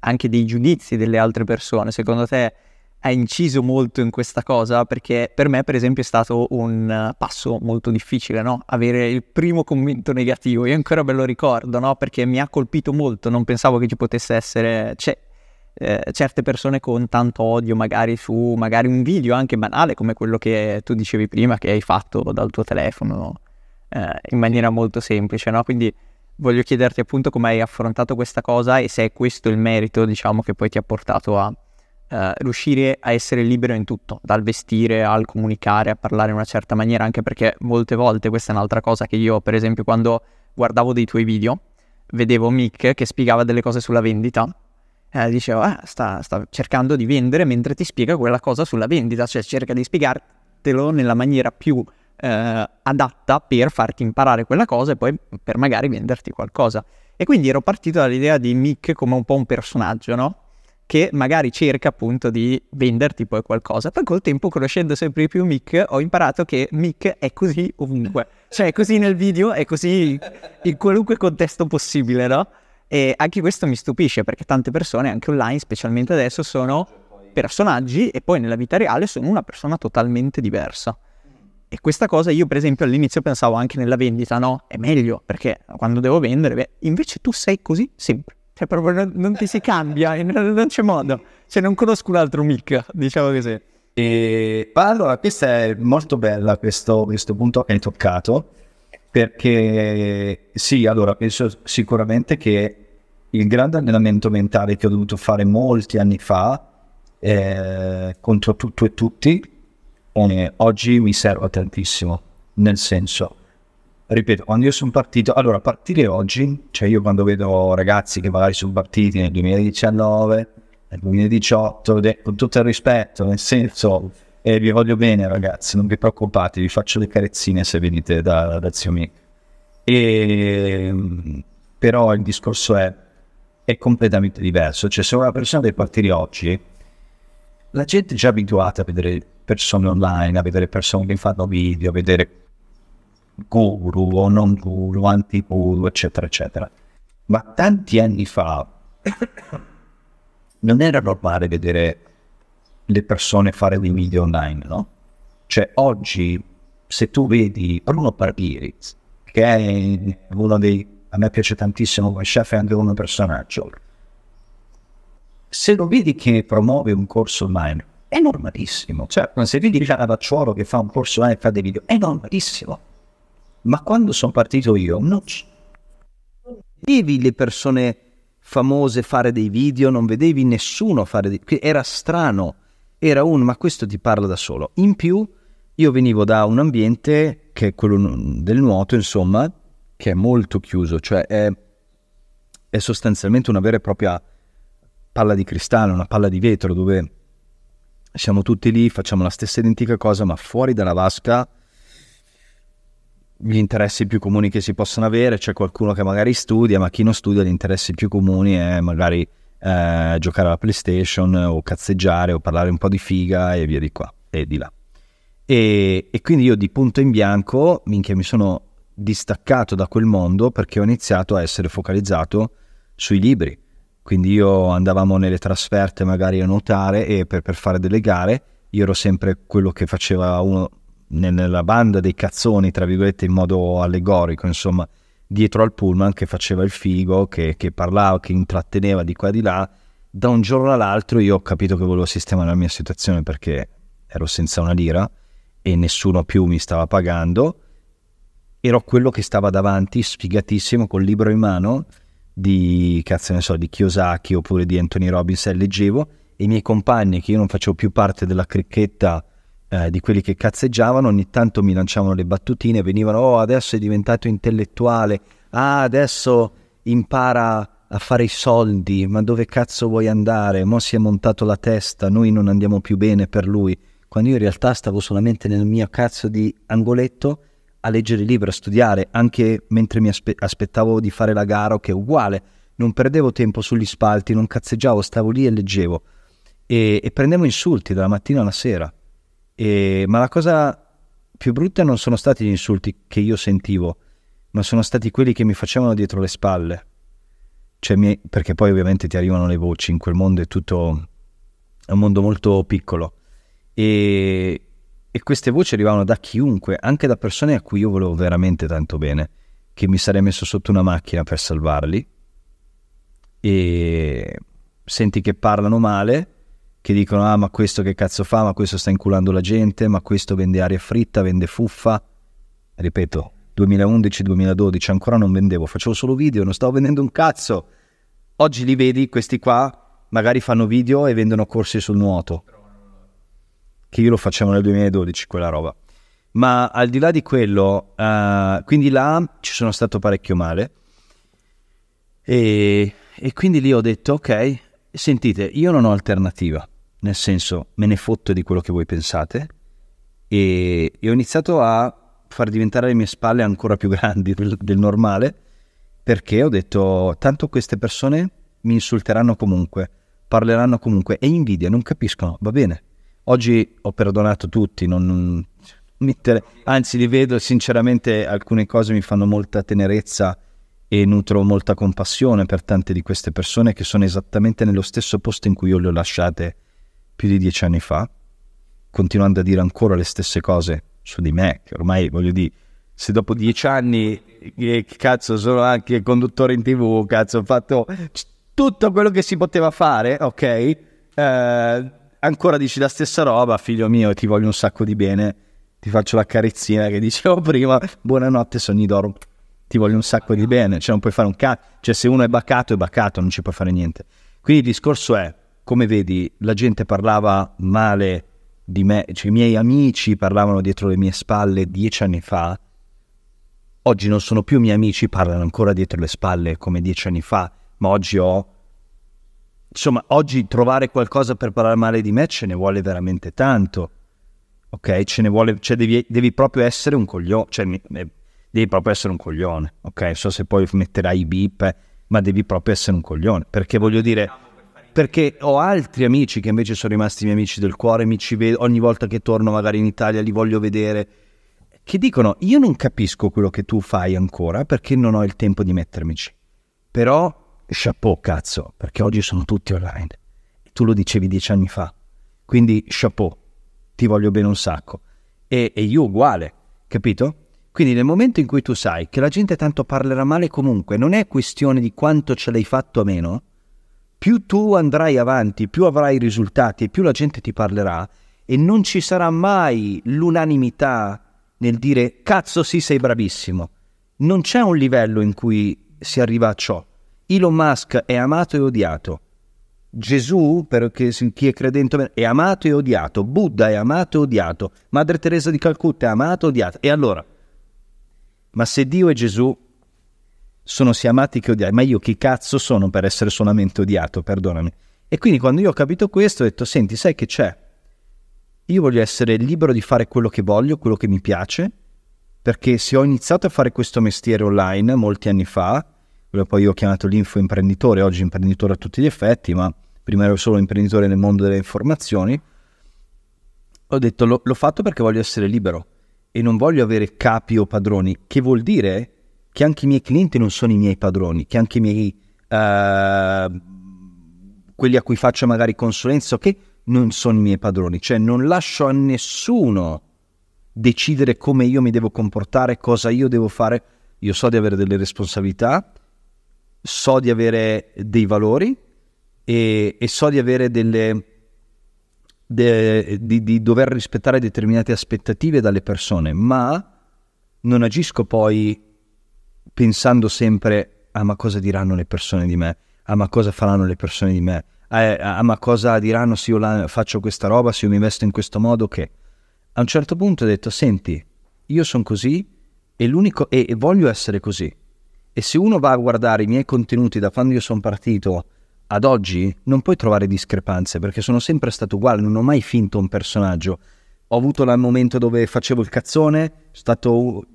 anche dei giudizi delle altre persone, secondo te ha inciso molto in questa cosa? Perché per me, per esempio, è stato un passo molto difficile, no? Avere il primo commento negativo, io ancora ve lo ricordo, no? Perché mi ha colpito molto, non pensavo che ci potesse essere... Cioè, eh, certe persone con tanto odio magari su magari un video anche banale come quello che tu dicevi prima che hai fatto dal tuo telefono eh, in maniera molto semplice no? quindi voglio chiederti appunto come hai affrontato questa cosa e se è questo il merito, diciamo, che poi ti ha portato a eh, riuscire a essere libero in tutto, dal vestire al comunicare, a parlare in una certa maniera, anche perché molte volte questa è un'altra cosa che io, per esempio, quando guardavo dei tuoi video, vedevo Mick che spiegava delle cose sulla vendita. Eh, dicevo, ah, sta, sta cercando di vendere mentre ti spiega quella cosa sulla vendita, cioè cerca di spiegartelo nella maniera più eh, adatta per farti imparare quella cosa e poi per magari venderti qualcosa. E quindi ero partito dall'idea di Mick come un po' un personaggio, no? Che magari cerca appunto di venderti poi qualcosa. Poi col tempo, conoscendo sempre di più Mick, ho imparato che Mick è così ovunque. Cioè è così nel video, è così in qualunque contesto possibile, no? E anche questo mi stupisce perché tante persone, anche online, specialmente adesso, sono personaggi e poi nella vita reale sono una persona totalmente diversa. E questa cosa io per esempio all'inizio pensavo anche nella vendita, no? È meglio perché quando devo vendere, beh, invece tu sei così sempre. Cioè proprio non, non ti si cambia, non c'è modo. Cioè non conosco un altro mica, diciamo così. E, allora, questa è molto bella, questo, questo punto che hai toccato, perché sì, allora penso sicuramente che il grande allenamento mentale che ho dovuto fare molti anni fa eh, contro tutto e tutti eh, oggi mi serve tantissimo, nel senso, ripeto, quando io sono partito, allora partire oggi, cioè io quando vedo ragazzi che magari sono partiti nel 2019, nel 2018, con tutto il rispetto, nel senso, eh, vi voglio bene ragazzi, non vi preoccupate, vi faccio le carezzine se venite da, da Zio Mick. E, ehm, però il discorso è, è completamente diverso, cioè se una persona deve partire oggi, la gente è già abituata a vedere persone online, a vedere persone che fanno video, a vedere guru o non guru, anti-guru, eccetera, eccetera. Ma tanti anni fa <coughs> non era normale vedere le persone fare dei video online, no? Cioè oggi se tu vedi Bruno Barbieri, che è uno dei, a me piace tantissimo come chef, è anche uno personaggio, se lo vedi che promuove un corso online, è normalissimo. Cioè, se vi dice la Racciuolo che fa un corso A e fa dei video, è normalissimo. Ma quando sono partito io, non vedevi le persone famose fare dei video, non vedevi nessuno fare dei video. Era strano, era un ma questo ti parla da solo. In più, io venivo da un ambiente che è quello del nuoto, insomma, che è molto chiuso, cioè è, è sostanzialmente una vera e propria palla di cristallo, una palla di vetro dove siamo tutti lì, facciamo la stessa identica cosa, ma fuori dalla vasca gli interessi più comuni che si possono avere, c'è qualcuno che magari studia, ma chi non studia gli interessi più comuni è magari eh, giocare alla PlayStation o cazzeggiare o parlare un po' di figa e via di qua e di là. E, e quindi io di punto in bianco, minchia, mi sono distaccato da quel mondo perché ho iniziato a essere focalizzato sui libri quindi io andavamo nelle trasferte magari a nuotare e per, per fare delle gare, io ero sempre quello che faceva uno nella banda dei cazzoni, tra virgolette, in modo allegorico, insomma, dietro al pullman che faceva il figo, che, che parlava, che intratteneva di qua e di là. Da un giorno all'altro io ho capito che volevo sistemare la mia situazione perché ero senza una lira e nessuno più mi stava pagando. Ero quello che stava davanti, sfigatissimo, col libro in mano, di, cazzo ne so, di Kiyosaki oppure di Anthony Robbins e eh, leggevo e i miei compagni, che io non facevo più parte della cricchetta eh, di quelli che cazzeggiavano, ogni tanto mi lanciavano le battutine, venivano, oh adesso è diventato intellettuale, ah adesso impara a fare i soldi, ma dove cazzo vuoi andare? Mo si è montato la testa, noi non andiamo più bene per lui. Quando io in realtà stavo solamente nel mio cazzo di angoletto a leggere i libri, a studiare, anche mentre mi aspe- aspettavo di fare la gara, che è uguale, non perdevo tempo sugli spalti, non cazzeggiavo, stavo lì e leggevo e, e prendevo insulti dalla mattina alla sera. E, ma la cosa più brutta non sono stati gli insulti che io sentivo, ma sono stati quelli che mi facevano dietro le spalle. Cioè, mi, perché poi ovviamente ti arrivano le voci, in quel mondo è tutto... è un mondo molto piccolo. E, e queste voci arrivavano da chiunque, anche da persone a cui io volevo veramente tanto bene, che mi sarei messo sotto una macchina per salvarli e senti che parlano male, che dicono ah ma questo che cazzo fa, ma questo sta inculando la gente, ma questo vende aria fritta, vende fuffa, ripeto, 2011-2012 ancora non vendevo, facevo solo video, non stavo vendendo un cazzo. Oggi li vedi questi qua, magari fanno video e vendono corsi sul nuoto che io lo facevo nel 2012, quella roba. Ma al di là di quello, uh, quindi là ci sono stato parecchio male. E, e quindi lì ho detto, ok, sentite, io non ho alternativa, nel senso me ne fotto di quello che voi pensate. E, e ho iniziato a far diventare le mie spalle ancora più grandi del, del normale, perché ho detto, tanto queste persone mi insulteranno comunque, parleranno comunque e invidia, non capiscono, va bene, Oggi ho perdonato tutti, non, non, inter... anzi li vedo sinceramente alcune cose mi fanno molta tenerezza e nutro molta compassione per tante di queste persone che sono esattamente nello stesso posto in cui io le ho lasciate più di dieci anni fa, continuando a dire ancora le stesse cose su di me, che ormai voglio dire, se dopo dieci anni, eh, cazzo, sono anche conduttore in tv, cazzo, ho fatto tutto quello che si poteva fare, ok? Eh, ancora dici la stessa roba, figlio mio, ti voglio un sacco di bene, ti faccio la carezzina che dicevo <laughs> prima, buonanotte sogni d'oro, ti voglio un sacco di bene, cioè non puoi fare un cazzo, cioè se uno è baccato è baccato, non ci puoi fare niente. Quindi il discorso è, come vedi, la gente parlava male di me, cioè i miei amici parlavano dietro le mie spalle dieci anni fa, oggi non sono più miei amici, parlano ancora dietro le spalle come dieci anni fa, ma oggi ho insomma, oggi trovare qualcosa per parlare male di me ce ne vuole veramente tanto. Ok, ce ne vuole, cioè devi, devi proprio essere un coglione, cioè devi proprio essere un coglione. Ok, non so se poi metterai i beep, ma devi proprio essere un coglione. Perché voglio dire, perché ho altri amici che invece sono rimasti miei amici del cuore, mi ci vedo, ogni volta che torno magari in Italia li voglio vedere, che dicono io non capisco quello che tu fai ancora perché non ho il tempo di mettermici, però chapeau cazzo, perché oggi sono tutti online. Tu lo dicevi dieci anni fa, quindi chapeau, ti voglio bene un sacco. E, e io uguale, capito? Quindi nel momento in cui tu sai che la gente tanto parlerà male comunque, non è questione di quanto ce l'hai fatto a meno, più tu andrai avanti, più avrai risultati, e più la gente ti parlerà e non ci sarà mai l'unanimità nel dire cazzo sì sei bravissimo. Non c'è un livello in cui si arriva a ciò Elon Musk è amato e odiato. Gesù, per chi è credente, è amato e odiato. Buddha è amato e odiato. Madre Teresa di Calcutta è amato e odiato. E allora? Ma se Dio e Gesù sono sia amati che odiati, ma io chi cazzo sono per essere solamente odiato? Perdonami. E quindi quando io ho capito questo ho detto, senti, sai che c'è? Io voglio essere libero di fare quello che voglio, quello che mi piace, perché se ho iniziato a fare questo mestiere online molti anni fa, poi io ho chiamato l'info imprenditore, oggi imprenditore a tutti gli effetti, ma prima ero solo imprenditore nel mondo delle informazioni, ho detto lo, l'ho fatto perché voglio essere libero e non voglio avere capi o padroni, che vuol dire che anche i miei clienti non sono i miei padroni, che anche i miei, uh, quelli a cui faccio magari consulenza, che non sono i miei padroni, cioè non lascio a nessuno decidere come io mi devo comportare, cosa io devo fare, io so di avere delle responsabilità, so di avere dei valori e, e so di avere delle... De, di, di dover rispettare determinate aspettative dalle persone, ma non agisco poi pensando sempre a ah, ma cosa diranno le persone di me, a ah, ma cosa faranno le persone di me, a eh, ah, ma cosa diranno se io la, faccio questa roba, se io mi vesto in questo modo, che... A un certo punto ho detto, senti, io sono così e, e voglio essere così. E se uno va a guardare i miei contenuti da quando io sono partito ad oggi, non puoi trovare discrepanze perché sono sempre stato uguale, non ho mai finto un personaggio. Ho avuto il momento dove facevo il cazzone, sono stato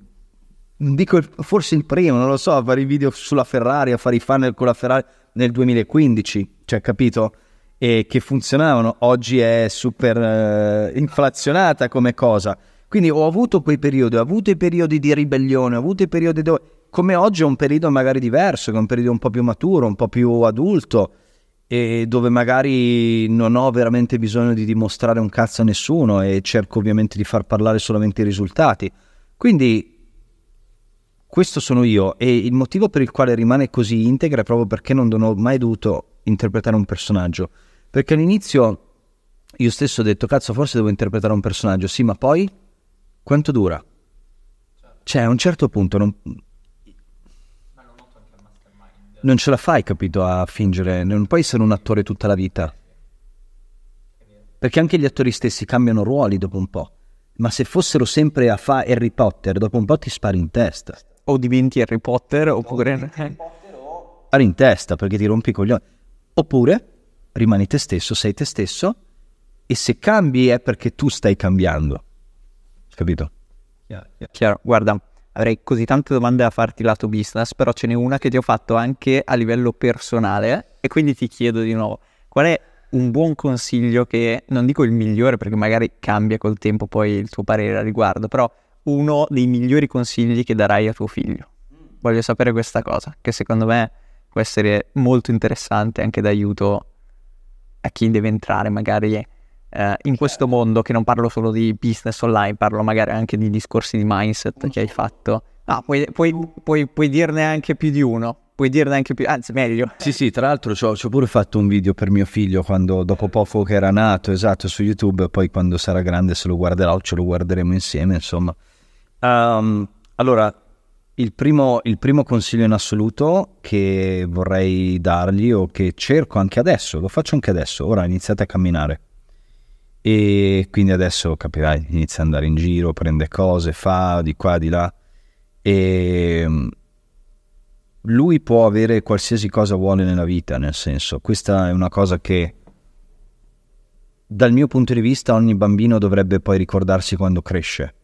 dico forse il primo, non lo so, a fare i video sulla Ferrari, a fare i funnel con la Ferrari nel 2015, cioè capito? E che funzionavano, oggi è super eh, inflazionata come cosa. Quindi ho avuto quei periodi, ho avuto i periodi di ribellione, ho avuto i periodi dove come oggi è un periodo magari diverso, che è un periodo un po' più maturo, un po' più adulto e dove magari non ho veramente bisogno di dimostrare un cazzo a nessuno e cerco ovviamente di far parlare solamente i risultati. Quindi questo sono io e il motivo per il quale rimane così integra è proprio perché non ho mai dovuto interpretare un personaggio. Perché all'inizio io stesso ho detto, cazzo, forse devo interpretare un personaggio, sì, ma poi quanto dura? Cioè, a un certo punto non, non ce la fai, capito, a fingere, non puoi essere un attore tutta la vita. Perché anche gli attori stessi cambiano ruoli dopo un po'. Ma se fossero sempre a fa Harry Potter, dopo un po' ti spari in testa. O diventi Harry Potter oppure... Harry Potter o... Spari in testa perché ti rompi i coglioni. Oppure rimani te stesso, sei te stesso e se cambi è perché tu stai cambiando. Capito? Chiaro. Chiaro. Guarda, avrei così tante domande da farti lato business, però ce n'è una che ti ho fatto anche a livello personale e quindi ti chiedo di nuovo, qual è un buon consiglio che, non dico il migliore perché magari cambia col tempo poi il tuo parere a riguardo, però uno dei migliori consigli che darai a tuo figlio? Voglio sapere questa cosa, che secondo me può essere molto interessante anche d'aiuto a chi deve entrare magari eh, in questo mondo, che non parlo solo di business online, parlo magari anche di discorsi di mindset che hai fatto. Ah, puoi, puoi, puoi, puoi dirne anche più di uno puoi dirne anche più, anzi meglio. Sì, sì, tra l'altro ci ho, pure fatto un video per mio figlio quando, dopo poco che era nato, esatto, su YouTube, poi quando sarà grande se lo guarderà o ce lo guarderemo insieme, insomma. Um, allora, il primo, il primo consiglio in assoluto che vorrei dargli o che cerco anche adesso, lo faccio anche adesso, ora iniziate a camminare. E quindi adesso capirai, inizia ad andare in giro, prende cose, fa di qua, di là. E ehm, lui può avere qualsiasi cosa vuole nella vita, nel senso, questa è una cosa che dal mio punto di vista ogni bambino dovrebbe poi ricordarsi quando cresce.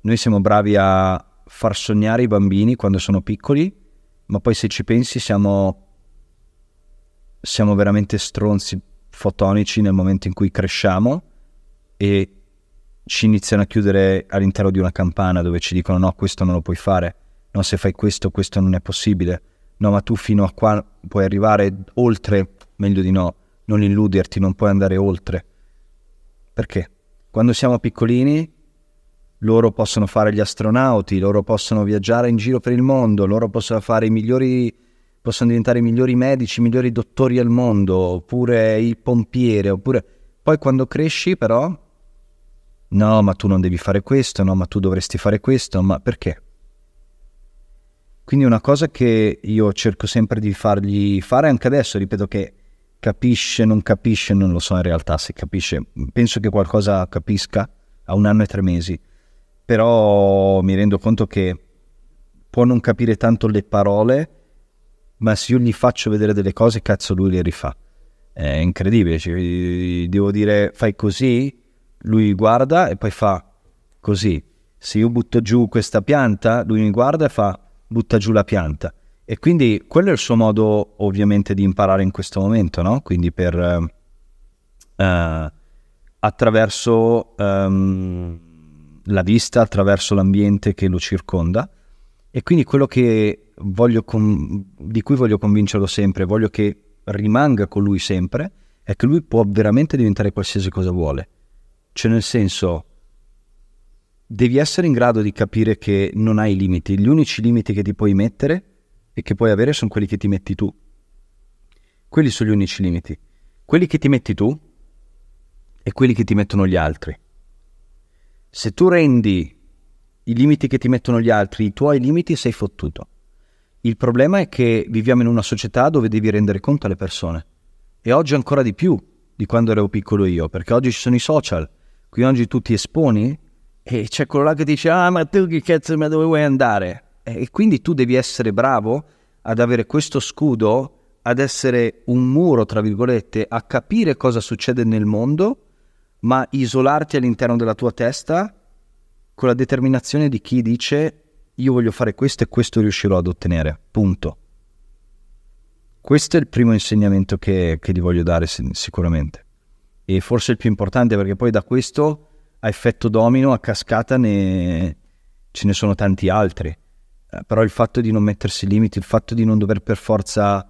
Noi siamo bravi a far sognare i bambini quando sono piccoli, ma poi se ci pensi siamo, siamo veramente stronzi fotonici nel momento in cui cresciamo e ci iniziano a chiudere all'interno di una campana dove ci dicono no, questo non lo puoi fare, no, se fai questo, questo non è possibile, no, ma tu fino a qua puoi arrivare oltre, meglio di no, non illuderti, non puoi andare oltre. Perché? Quando siamo piccolini loro possono fare gli astronauti, loro possono viaggiare in giro per il mondo, loro possono fare i migliori possono diventare i migliori medici, i migliori dottori al mondo, oppure il pompiere, oppure... Poi quando cresci però, no, ma tu non devi fare questo, no, ma tu dovresti fare questo, ma perché? Quindi una cosa che io cerco sempre di fargli fare anche adesso, ripeto che capisce, non capisce, non lo so in realtà se capisce, penso che qualcosa capisca a un anno e tre mesi, però mi rendo conto che può non capire tanto le parole, ma se io gli faccio vedere delle cose, cazzo lui le rifà. È incredibile, cioè, devo dire fai così, lui guarda e poi fa così. Se io butto giù questa pianta, lui mi guarda e fa butta giù la pianta. E quindi quello è il suo modo ovviamente di imparare in questo momento, no? Quindi per... Uh, attraverso um, la vista, attraverso l'ambiente che lo circonda e quindi quello con, di cui voglio convincerlo sempre, voglio che rimanga con lui sempre, è che lui può veramente diventare qualsiasi cosa vuole. Cioè nel senso, devi essere in grado di capire che non hai limiti. Gli unici limiti che ti puoi mettere e che puoi avere sono quelli che ti metti tu. Quelli sono gli unici limiti. Quelli che ti metti tu e quelli che ti mettono gli altri. Se tu rendi i limiti che ti mettono gli altri, i tuoi limiti, sei fottuto. Il problema è che viviamo in una società dove devi rendere conto alle persone. E oggi ancora di più di quando ero piccolo io, perché oggi ci sono i social, qui oggi tu ti esponi e c'è quello là che dice ah ma tu che cazzo ma dove vuoi andare? E quindi tu devi essere bravo ad avere questo scudo, ad essere un muro, tra virgolette, a capire cosa succede nel mondo, ma isolarti all'interno della tua testa con la determinazione di chi dice io voglio fare questo e questo riuscirò ad ottenere, punto. Questo è il primo insegnamento che, che gli voglio dare sicuramente e forse il più importante perché poi da questo a effetto domino, a cascata ne... ce ne sono tanti altri. Eh, però il fatto di non mettersi limiti, il fatto di non dover per forza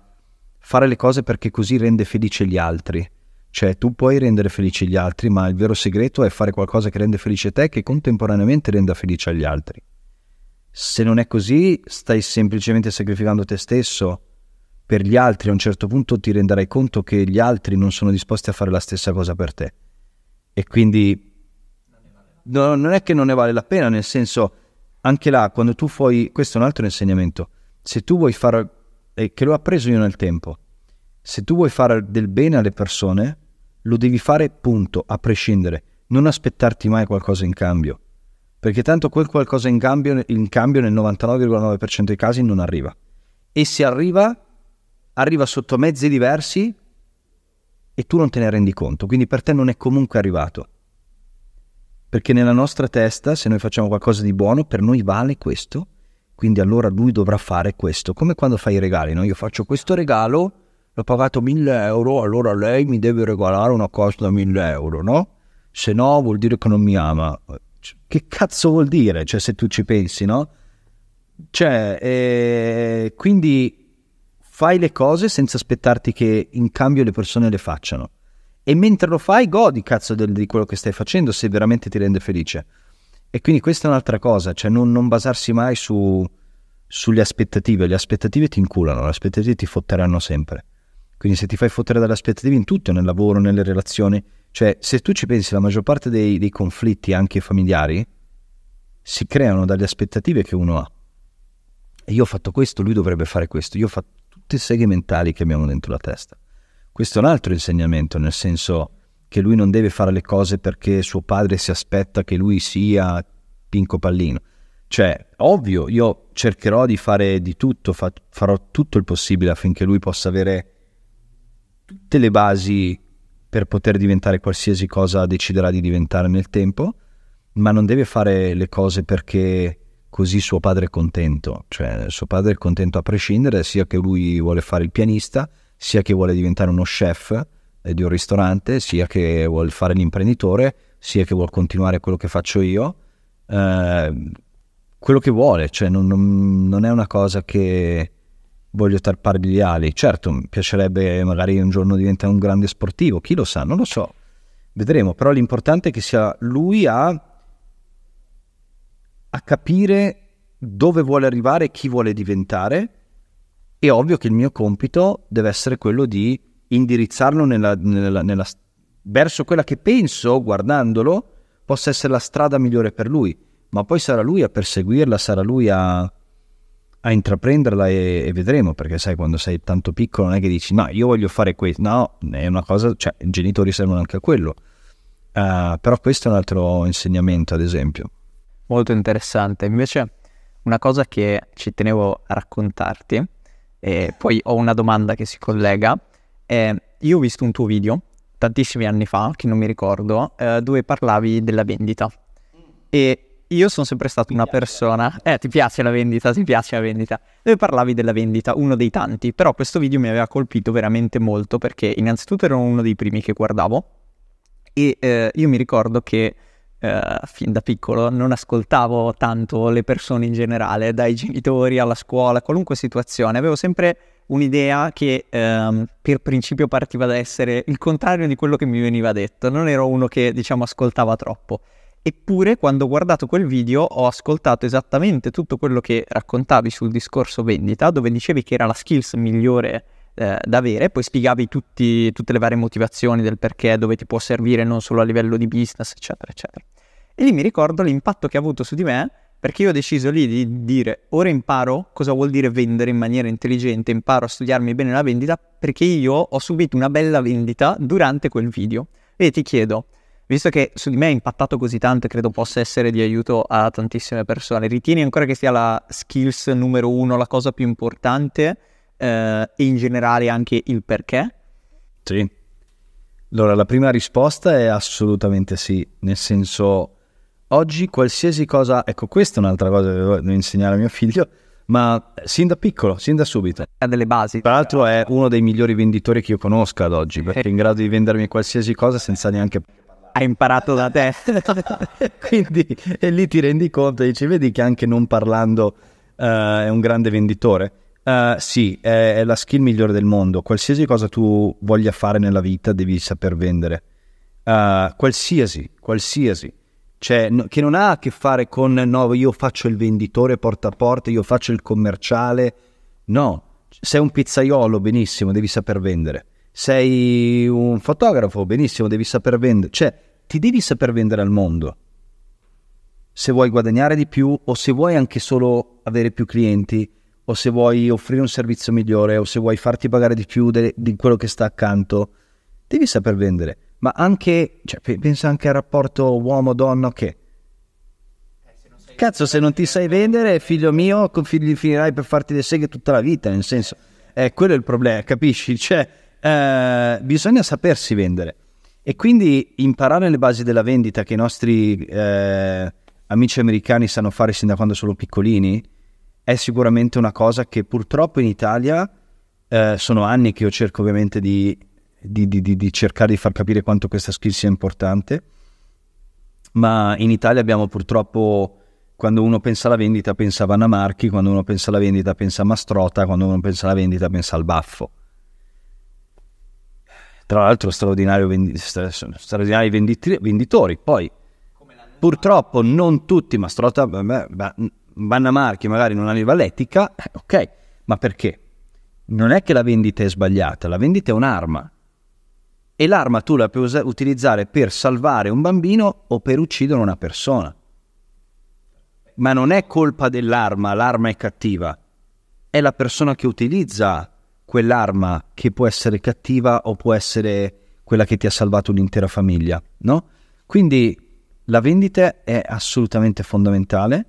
fare le cose perché così rende felice gli altri, cioè tu puoi rendere felici gli altri, ma il vero segreto è fare qualcosa che rende felice te e che contemporaneamente renda felice agli altri. Se non è così, stai semplicemente sacrificando te stesso per gli altri. A un certo punto ti renderai conto che gli altri non sono disposti a fare la stessa cosa per te. E quindi no, non è che non ne vale la pena, nel senso, anche là, quando tu fai, questo è un altro insegnamento, se tu vuoi fare, eh, che l'ho appreso io nel tempo, se tu vuoi fare del bene alle persone, lo devi fare punto, a prescindere. Non aspettarti mai qualcosa in cambio. Perché tanto quel qualcosa in cambio, in cambio nel 99,9% dei casi non arriva. E se arriva, arriva sotto mezzi diversi e tu non te ne rendi conto. Quindi per te non è comunque arrivato. Perché nella nostra testa, se noi facciamo qualcosa di buono, per noi vale questo quindi allora lui dovrà fare questo. Come quando fai i regali, no? Io faccio questo regalo l'ho pagato 1000 euro, allora lei mi deve regalare una cosa da 1000 euro, no? Se no vuol dire che non mi ama. Cioè, che cazzo vuol dire? Cioè, se tu ci pensi, no? Cioè, eh, quindi fai le cose senza aspettarti che in cambio le persone le facciano. E mentre lo fai, godi cazzo del, di quello che stai facendo se veramente ti rende felice. E quindi questa è un'altra cosa, cioè non, non basarsi mai su, sulle aspettative. Le aspettative ti inculano, le aspettative ti fotteranno sempre. Quindi se ti fai fottere dalle aspettative in tutto, nel lavoro, nelle relazioni, cioè se tu ci pensi la maggior parte dei, dei conflitti anche familiari si creano dalle aspettative che uno ha. E io ho fatto questo, lui dovrebbe fare questo, io ho fatto tutti i seghe mentali che abbiamo dentro la testa. Questo è un altro insegnamento, nel senso che lui non deve fare le cose perché suo padre si aspetta che lui sia Pinco Pallino. Cioè, ovvio, io cercherò di fare di tutto, fa- farò tutto il possibile affinché lui possa avere tutte le basi per poter diventare qualsiasi cosa deciderà di diventare nel tempo, ma non deve fare le cose perché così suo padre è contento, cioè suo padre è contento a prescindere sia che lui vuole fare il pianista, sia che vuole diventare uno chef eh, di un ristorante, sia che vuole fare l'imprenditore, sia che vuole continuare quello che faccio io, eh, quello che vuole, cioè non, non, non è una cosa che voglio tarparmi gli ali. Certo, mi piacerebbe magari un giorno diventare un grande sportivo, chi lo sa, non lo so. Vedremo, però l'importante è che sia lui a, a capire dove vuole arrivare, chi vuole diventare. È ovvio che il mio compito deve essere quello di indirizzarlo nella, nella, nella, verso quella che penso, guardandolo, possa essere la strada migliore per lui. Ma poi sarà lui a perseguirla, sarà lui a, a intraprenderla e, e, vedremo, perché sai, quando sei tanto piccolo non è che dici no, io voglio fare questo, no, è una cosa, cioè i genitori servono anche a quello. Uh, però questo è un altro insegnamento, ad esempio. Molto interessante. Invece, una cosa che ci tenevo a raccontarti, e poi ho una domanda che si collega, è, io ho visto un tuo video tantissimi anni fa, che non mi ricordo, eh, dove parlavi della vendita. E io sono sempre stato una persona. Eh, ti piace la vendita, ti piace la vendita. Dove parlavi della vendita, uno dei tanti. Però questo video mi aveva colpito veramente molto perché innanzitutto ero uno dei primi che guardavo. E eh, io mi ricordo che eh, fin da piccolo non ascoltavo tanto le persone in generale, dai genitori alla scuola, qualunque situazione. Avevo sempre un'idea che ehm, per principio partiva da essere il contrario di quello che mi veniva detto. Non ero uno che, diciamo, ascoltava troppo. Eppure quando ho guardato quel video ho ascoltato esattamente tutto quello che raccontavi sul discorso vendita, dove dicevi che era la skills migliore eh, da avere, poi spiegavi tutti, tutte le varie motivazioni del perché, dove ti può servire non solo a livello di business, eccetera, eccetera. E lì mi ricordo l'impatto che ha avuto su di me, perché io ho deciso lì di dire ora imparo cosa vuol dire vendere in maniera intelligente, imparo a studiarmi bene la vendita, perché io ho subito una bella vendita durante quel video. E ti chiedo, visto che su di me ha impattato così tanto credo possa essere di aiuto a tantissime persone, ritieni ancora che sia la skills numero uno, la cosa più importante eh, e in generale anche il perché? Sì. Allora, la prima risposta è assolutamente sì, nel senso oggi qualsiasi cosa, ecco questa è un'altra cosa che devo insegnare a mio figlio, ma sin da piccolo, sin da subito. Ha delle basi. Tra l'altro è uno dei migliori venditori che io conosca ad oggi, perché è in grado di vendermi qualsiasi cosa senza neanche ha imparato da te. <laughs> Quindi e lì ti rendi conto e dici, vedi che anche non parlando uh, è un grande venditore. Uh, sì, è, è, la skill migliore del mondo. Qualsiasi cosa tu voglia fare nella vita devi saper vendere. Uh, qualsiasi, qualsiasi. Cioè, no, che non ha a che fare con no, io faccio il venditore porta a porta, io faccio il commerciale. No, sei un pizzaiolo, benissimo, devi saper vendere sei un fotografo, benissimo, devi saper vendere, cioè ti devi saper vendere al mondo. Se vuoi guadagnare di più o se vuoi anche solo avere più clienti o se vuoi offrire un servizio migliore o se vuoi farti pagare di più de- di quello che sta accanto, devi saper vendere. Ma anche, cioè, pensa anche al rapporto uomo-donna che... Cazzo, se non ti sai vendere, figlio mio, con figli finirai per farti le seghe tutta la vita, nel senso... Eh, quello è il problema, capisci? Cioè, eh, bisogna sapersi vendere e quindi imparare le basi della vendita che i nostri eh, amici americani sanno fare sin da quando sono piccolini è sicuramente una cosa che purtroppo in Italia eh, sono anni che io cerco ovviamente di, di, di, di, cercare di far capire quanto questa skill sia importante, ma in Italia abbiamo purtroppo, quando uno pensa alla vendita pensa a Vanna Marchi, quando uno pensa alla vendita pensa a Mastrota, quando uno pensa alla vendita pensa al baffo tra l'altro straordinario vendi- straordinari vendit- venditori. Poi purtroppo non tutti, ma Strota, Vanna Marchi magari non aveva l'etica, eh, ok, ma perché? Non è che la vendita è sbagliata, la vendita è un'arma. E l'arma tu la puoi utilizzare per salvare un bambino o per uccidere una persona. Ma non è colpa dell'arma, l'arma è cattiva. È la persona che utilizza quell'arma che può essere cattiva o può essere quella che ti ha salvato un'intera famiglia, no? Quindi la vendita è assolutamente fondamentale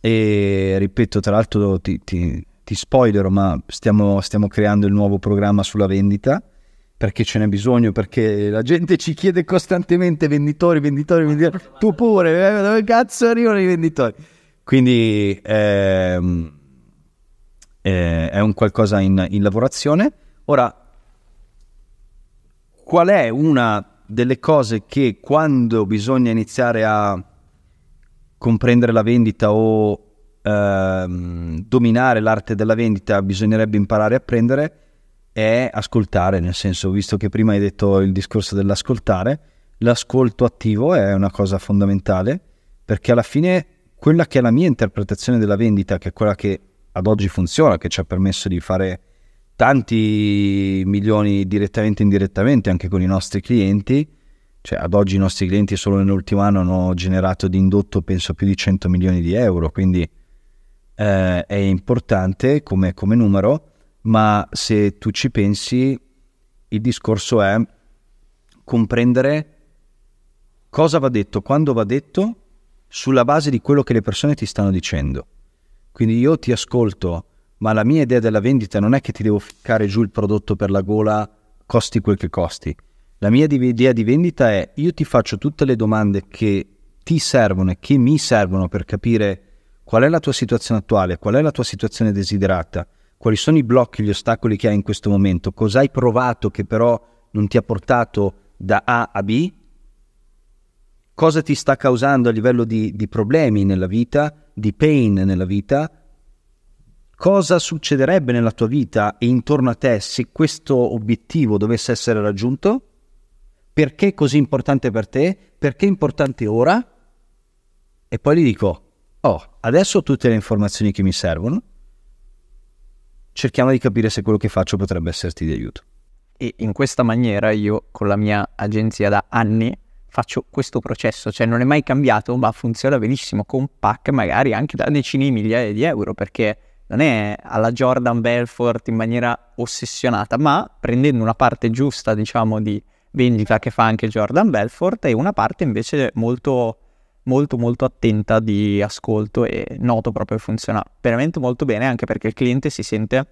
e ripeto, tra l'altro ti, ti, ti spoilerò, ma stiamo, stiamo creando il nuovo programma sulla vendita perché ce n'è bisogno, perché la gente ci chiede costantemente venditori, venditori, venditori, tu pure, eh, dove cazzo arrivano i venditori? Quindi ehm, eh, è un qualcosa in, in lavorazione. Ora, qual è una delle cose che quando bisogna iniziare a comprendere la vendita o ehm, dominare l'arte della vendita bisognerebbe imparare a prendere è ascoltare, nel senso, visto che prima hai detto il discorso dell'ascoltare, l'ascolto attivo è una cosa fondamentale perché alla fine quella che è la mia interpretazione della vendita, che è quella che ad oggi funziona, che ci ha permesso di fare tanti milioni direttamente e indirettamente anche con i nostri clienti. Cioè, ad oggi i nostri clienti solo nell'ultimo anno hanno generato di indotto penso più di 100 milioni di euro, quindi eh, è importante come, come numero, ma se tu ci pensi il discorso è comprendere cosa va detto, quando va detto, sulla base di quello che le persone ti stanno dicendo. Quindi io ti ascolto, ma la mia idea della vendita non è che ti devo ficcare giù il prodotto per la gola, costi quel che costi. La mia idea di vendita è io ti faccio tutte le domande che ti servono e che mi servono per capire qual è la tua situazione attuale, qual è la tua situazione desiderata, quali sono i blocchi, gli ostacoli che hai in questo momento, cosa hai provato che però non ti ha portato da A a B cosa ti sta causando a livello di, di problemi nella vita, di pain nella vita, cosa succederebbe nella tua vita e intorno a te se questo obiettivo dovesse essere raggiunto, perché è così importante per te, perché è importante ora, e poi gli dico, oh, adesso ho tutte le informazioni che mi servono, cerchiamo di capire se quello che faccio potrebbe esserti di aiuto. E in questa maniera io con la mia agenzia da anni faccio questo processo, cioè non è mai cambiato, ma funziona benissimo con pack magari anche da decine di migliaia di euro, perché non è alla Jordan Belfort in maniera ossessionata, ma prendendo una parte giusta, diciamo, di vendita che fa anche Jordan Belfort e una parte invece molto molto molto attenta di ascolto e noto proprio funziona veramente molto bene anche perché il cliente si sente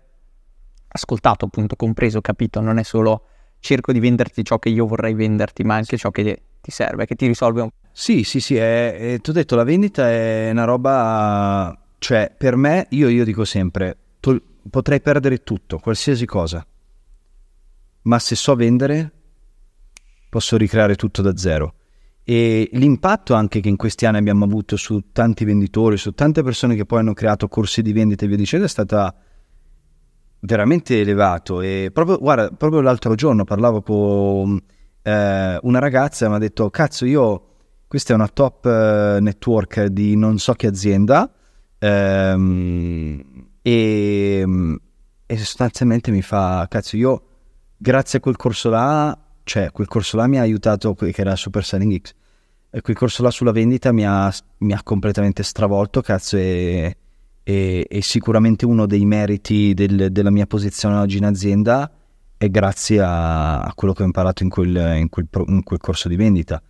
ascoltato appunto compreso capito non è solo cerco di venderti ciò che io vorrei venderti ma anche ciò che ti serve, che ti risolve un po'. Sì, sì, sì, ti ho detto, la vendita è una roba, cioè per me, io, io dico sempre, to- potrei perdere tutto, qualsiasi cosa, ma se so vendere posso ricreare tutto da zero. E l'impatto anche che in questi anni abbiamo avuto su tanti venditori, su tante persone che poi hanno creato corsi di vendita e via dicendo è stata veramente elevato. E proprio, guarda, proprio l'altro giorno parlavo con eh, una ragazza mi ha detto, cazzo, io, questa è una top eh, network di non so che azienda, ehm, e, e sostanzialmente mi fa, cazzo, io, grazie a quel corso là, cioè quel corso là mi ha aiutato, che era Super Selling X, quel corso là sulla vendita mi ha, mi ha completamente stravolto, cazzo, e, e, e, sicuramente uno dei meriti del, della mia posizione oggi in azienda è grazie a, a quello che ho imparato in quel, in, quel, in quel, corso di vendita.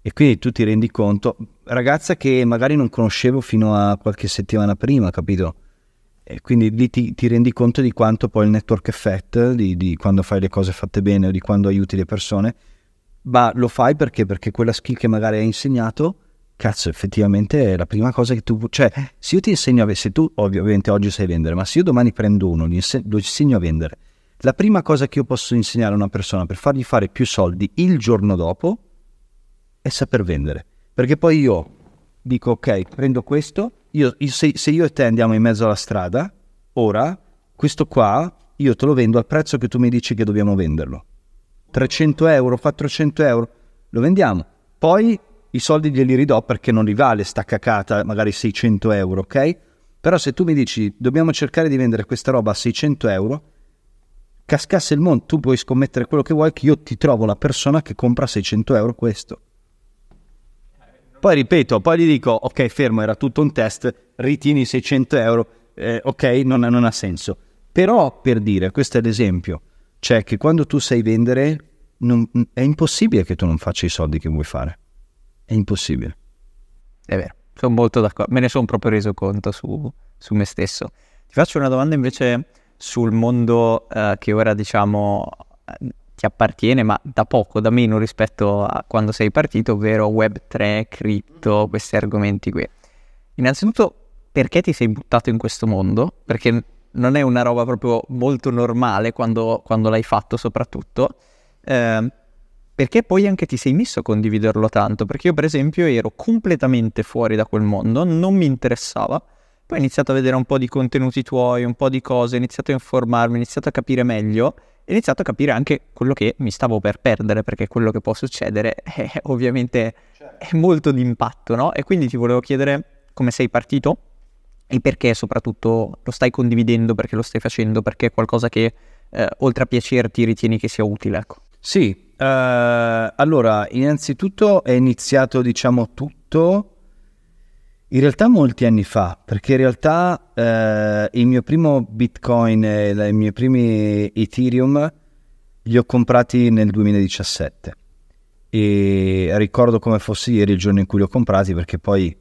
E quindi tu ti rendi conto, ragazza che magari non conoscevo fino a qualche settimana prima, capito? E quindi lì ti, ti rendi conto di quanto poi il network effect, di, di quando fai le cose fatte bene o di quando aiuti le persone, ma lo fai perché? Perché quella skill che magari hai insegnato, cazzo, effettivamente è la prima cosa che tu... Cioè, se io ti insegno a se tu ovviamente oggi sai vendere, ma se io domani prendo uno, lo insegno a vendere, la prima cosa che io posso insegnare a una persona per fargli fare più soldi il giorno dopo è saper vendere. Perché poi io dico, ok, prendo questo, io, se, se io e te andiamo in mezzo alla strada, ora, questo qua, io te lo vendo al prezzo che tu mi dici che dobbiamo venderlo. 300 euro, 400 euro, lo vendiamo. Poi i soldi glieli ridò perché non li vale sta cacata, magari 600 euro, ok? Però se tu mi dici dobbiamo cercare di vendere questa roba a 600 euro, cascasse il mondo, tu puoi scommettere quello che vuoi, che io ti trovo la persona che compra 600 euro questo. Poi ripeto, poi gli dico, ok, fermo, era tutto un test, ritieni 600 euro, eh, ok, non, non, ha senso. Però, per dire, questo è l'esempio, cioè che quando tu sai vendere, non, è impossibile che tu non faccia i soldi che vuoi fare. È impossibile. È vero, sono molto d'accordo, me ne sono proprio reso conto su, su me stesso. Ti faccio una domanda invece sul mondo eh, che ora diciamo ti appartiene, ma da poco, da meno rispetto a quando sei partito, ovvero Web3, cripto, questi argomenti qui. Innanzitutto, perché ti sei buttato in questo mondo? Perché non è una roba proprio molto normale quando, quando l'hai fatto soprattutto. Eh, perché poi anche ti sei messo a condividerlo tanto? Perché io per esempio ero completamente fuori da quel mondo, non mi interessava, poi ho iniziato a vedere un po' di contenuti tuoi, un po' di cose, ho iniziato a informarmi, ho iniziato a capire meglio e ho iniziato a capire anche quello che mi stavo per perdere, perché quello che può succedere <laughs> è ovviamente certo. è molto d'impatto, no? E quindi ti volevo chiedere come sei partito e perché soprattutto lo stai condividendo, perché lo stai facendo, perché è qualcosa che eh, oltre a piacerti ritieni che sia utile, ecco. Sì, eh, allora innanzitutto è iniziato diciamo tutto in realtà molti anni fa, perché in realtà eh, il mio primo Bitcoin e i miei primi Ethereum li ho comprati nel 2017 e ricordo come fosse ieri il giorno in cui li ho comprati perché poi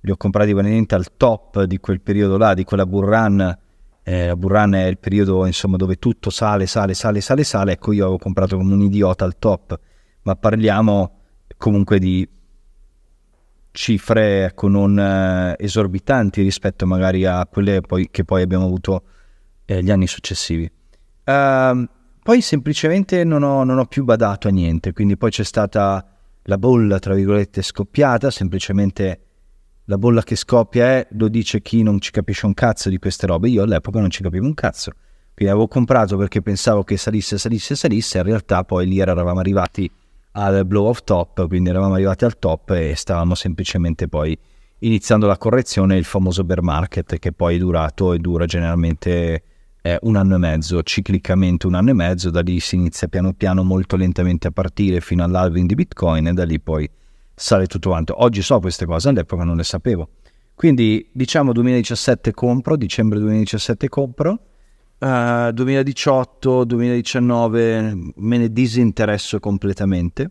li ho comprati veramente al top di quel periodo là, di quella bull run. Eh, la bull run è il periodo insomma, dove tutto sale, sale, sale, sale, sale. Ecco, io avevo comprato come un idiota al top, ma parliamo comunque di cifre ecco, non eh, esorbitanti rispetto magari a quelle poi, che poi abbiamo avuto eh, gli anni successivi. Uh, poi semplicemente non ho, non ho, più badato a niente, quindi poi c'è stata la bolla, tra virgolette, scoppiata, semplicemente la bolla che scoppia è, lo dice chi non ci capisce un cazzo di queste robe, io all'epoca non ci capivo un cazzo, quindi avevo comprato perché pensavo che salisse, salisse, salisse, in realtà poi lì eravamo arrivati al blow off top, quindi eravamo arrivati al top e stavamo semplicemente poi iniziando la correzione, il famoso bear market che poi è durato e dura generalmente eh, un anno e mezzo, ciclicamente un anno e mezzo, da lì si inizia piano piano molto lentamente a partire fino all'alving di Bitcoin e da lì poi sale tutto quanto. Oggi so queste cose, all'epoca non le sapevo. Quindi diciamo 2017 compro, dicembre 2017 compro, 2018-2019 eh, me ne disinteresso completamente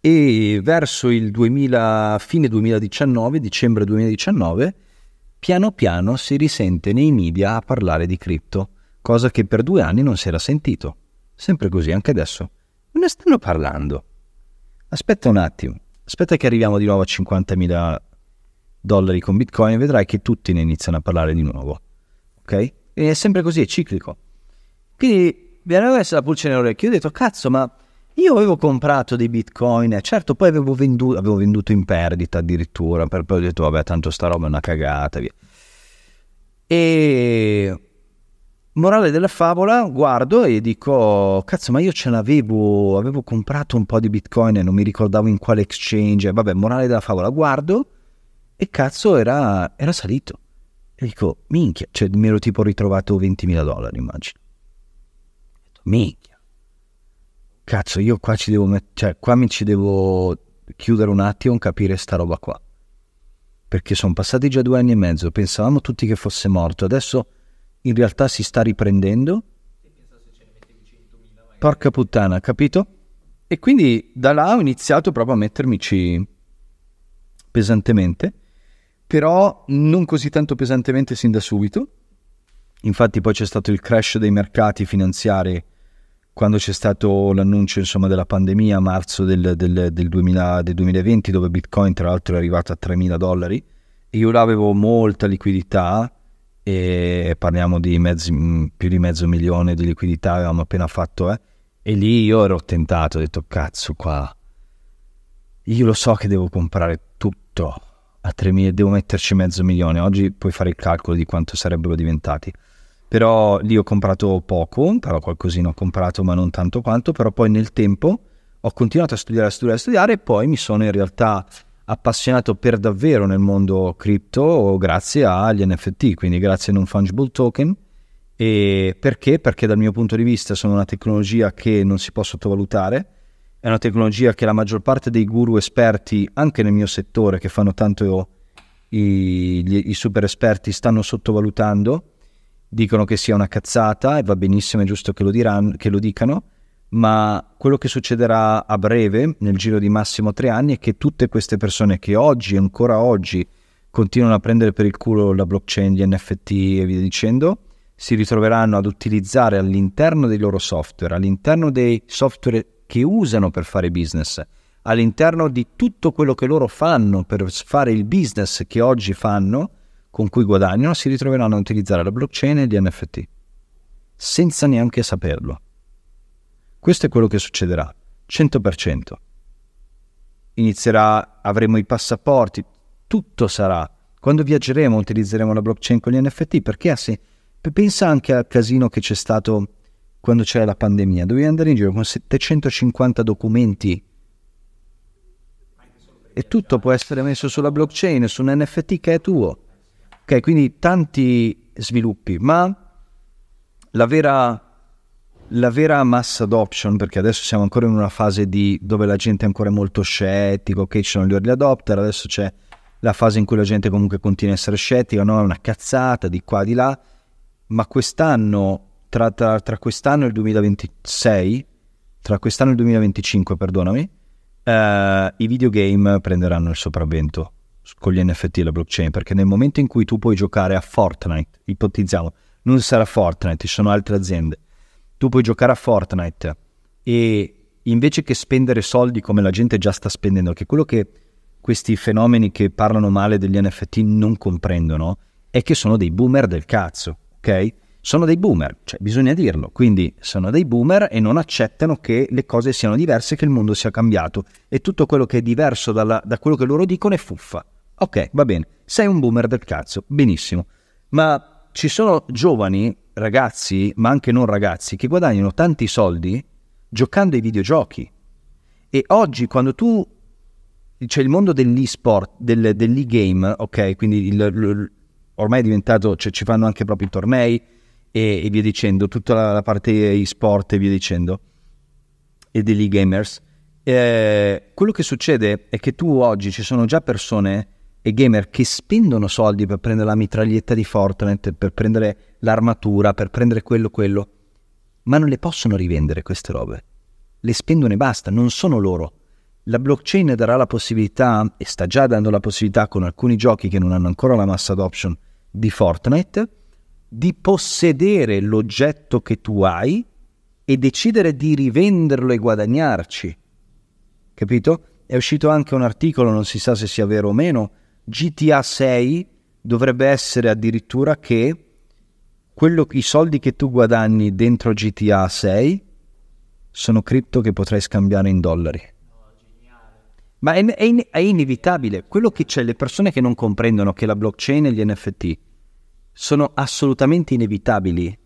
e verso il 2000, fine 2019, dicembre 2019, piano piano si risente nei media a parlare di cripto, cosa che per due anni non si era sentito. Sempre così anche adesso. Non ne stanno parlando. Aspetta un attimo, aspetta che arriviamo di nuovo a 50.000 dollari con Bitcoin e vedrai che tutti ne iniziano a parlare di nuovo. Ok? è sempre così, è ciclico. Quindi mi aveva messo la pulce nell'orecchio, ho detto, cazzo, ma io avevo comprato dei bitcoin, certo poi avevo venduto, avevo venduto in perdita addirittura, per poi ho detto, vabbè, tanto sta roba è una cagata, via. E morale della favola, guardo e dico, cazzo, ma io ce l'avevo, avevo comprato un po' di bitcoin e non mi ricordavo in quale exchange, vabbè, morale della favola, guardo e cazzo era, era salito. E Dico, minchia, cioè mi ero tipo ritrovato 20.000 dollari, immagino. Minchia. Cazzo, io qua ci devo mettere, cioè qua mi ci devo chiudere un attimo, capire sta roba qua. Perché sono passati già due anni e mezzo, pensavamo tutti che fosse morto, adesso in realtà si sta riprendendo. Porca puttana, capito? E quindi da là ho iniziato proprio a mettermici pesantemente però non così tanto pesantemente sin da subito. Infatti poi c'è stato il crash dei mercati finanziari quando c'è stato l'annuncio insomma, della pandemia a marzo del, del, del, 2000, del, 2020 dove Bitcoin tra l'altro è arrivato a 3.000 dollari e io avevo molta liquidità e parliamo di mezzo, mm, più di mezzo milione di liquidità avevamo appena fatto eh? e lì io ero tentato ho detto cazzo qua io lo so che devo comprare tutto a 3.000 devo metterci mezzo milione, oggi puoi fare il calcolo di quanto sarebbero diventati. Però lì ho comprato poco, però qualcosina ho comprato, ma non tanto quanto, però poi nel tempo ho continuato a studiare, a studiare, a studiare e poi mi sono in realtà appassionato per davvero nel mondo cripto grazie agli NFT, quindi grazie a non fungible token. E perché? Perché dal mio punto di vista sono una tecnologia che non si può sottovalutare è una tecnologia che la maggior parte dei guru esperti, anche nel mio settore, che fanno tanto i, gli, i super esperti, stanno sottovalutando. Dicono che sia una cazzata e va benissimo, è giusto che lo, diranno, che lo dicano, ma quello che succederà a breve, nel giro di massimo tre anni, è che tutte queste persone che oggi, ancora oggi, continuano a prendere per il culo la blockchain, gli NFT e via dicendo, si ritroveranno ad utilizzare all'interno dei loro software, all'interno dei software che usano per fare business, all'interno di tutto quello che loro fanno per fare il business che oggi fanno, con cui guadagnano, si ritroveranno a utilizzare la blockchain e gli NFT, senza neanche saperlo. Questo è quello che succederà, 100%. Inizierà, avremo i passaporti, tutto sarà. Quando viaggeremo utilizzeremo la blockchain con gli NFT, perché ah, se, pensa anche al casino che c'è stato quando c'era la pandemia, dovevi andare in giro con 750 documenti e tutto può essere messo sulla blockchain, su un NFT che è tuo. Ok, quindi tanti sviluppi, ma la vera, la vera mass adoption, perché adesso siamo ancora in una fase di, dove la gente è ancora molto scettica, ok, ci sono gli early adopter, adesso c'è la fase in cui la gente comunque continua a essere scettica, no, è una cazzata di qua, di là, ma quest'anno tra, tra, tra quest'anno e il 2026, tra quest'anno e il 2025, perdonami, eh, i videogame prenderanno il sopravvento con gli NFT e la blockchain, perché nel momento in cui tu puoi giocare a Fortnite, ipotizziamo, non sarà Fortnite, ci sono altre aziende, tu puoi giocare a Fortnite e invece che spendere soldi come la gente già sta spendendo, che quello che questi fenomeni che parlano male degli NFT non comprendono è che sono dei boomer del cazzo, ok? sono dei boomer, cioè bisogna dirlo, quindi sono dei boomer e non accettano che le cose siano diverse, che il mondo sia cambiato e tutto quello che è diverso dalla, da quello che loro dicono è fuffa. Ok, va bene, sei un boomer del cazzo, benissimo, ma ci sono giovani, ragazzi, ma anche non ragazzi, che guadagnano tanti soldi giocando ai videogiochi e oggi quando tu c'è il mondo dell'e-sport, del, dell'e-game, ok, quindi il, il, ormai è diventato, cioè, ci fanno anche proprio i tornei, e, e via dicendo, tutta la, la parte e-sport e via dicendo, e degli gamers. Eh, quello che succede è che tu oggi ci sono già persone e gamer che spendono soldi per prendere la mitraglietta di Fortnite, per prendere l'armatura, per prendere quello, quello, ma non le possono rivendere queste robe. Le spendono e basta, non sono loro. La blockchain darà la possibilità, e sta già dando la possibilità con alcuni giochi che non hanno ancora la mass adoption di Fortnite, di possedere l'oggetto che tu hai e decidere di rivenderlo e guadagnarci. Capito? È uscito anche un articolo, non si sa se sia vero o meno, GTA 6 dovrebbe essere addirittura che quello, i soldi che tu guadagni dentro GTA 6 sono cripto che potrai scambiare in dollari. Ma è, è, è inevitabile. Quello che c'è, le persone che non comprendono che la blockchain e gli NFT sono assolutamente inevitabili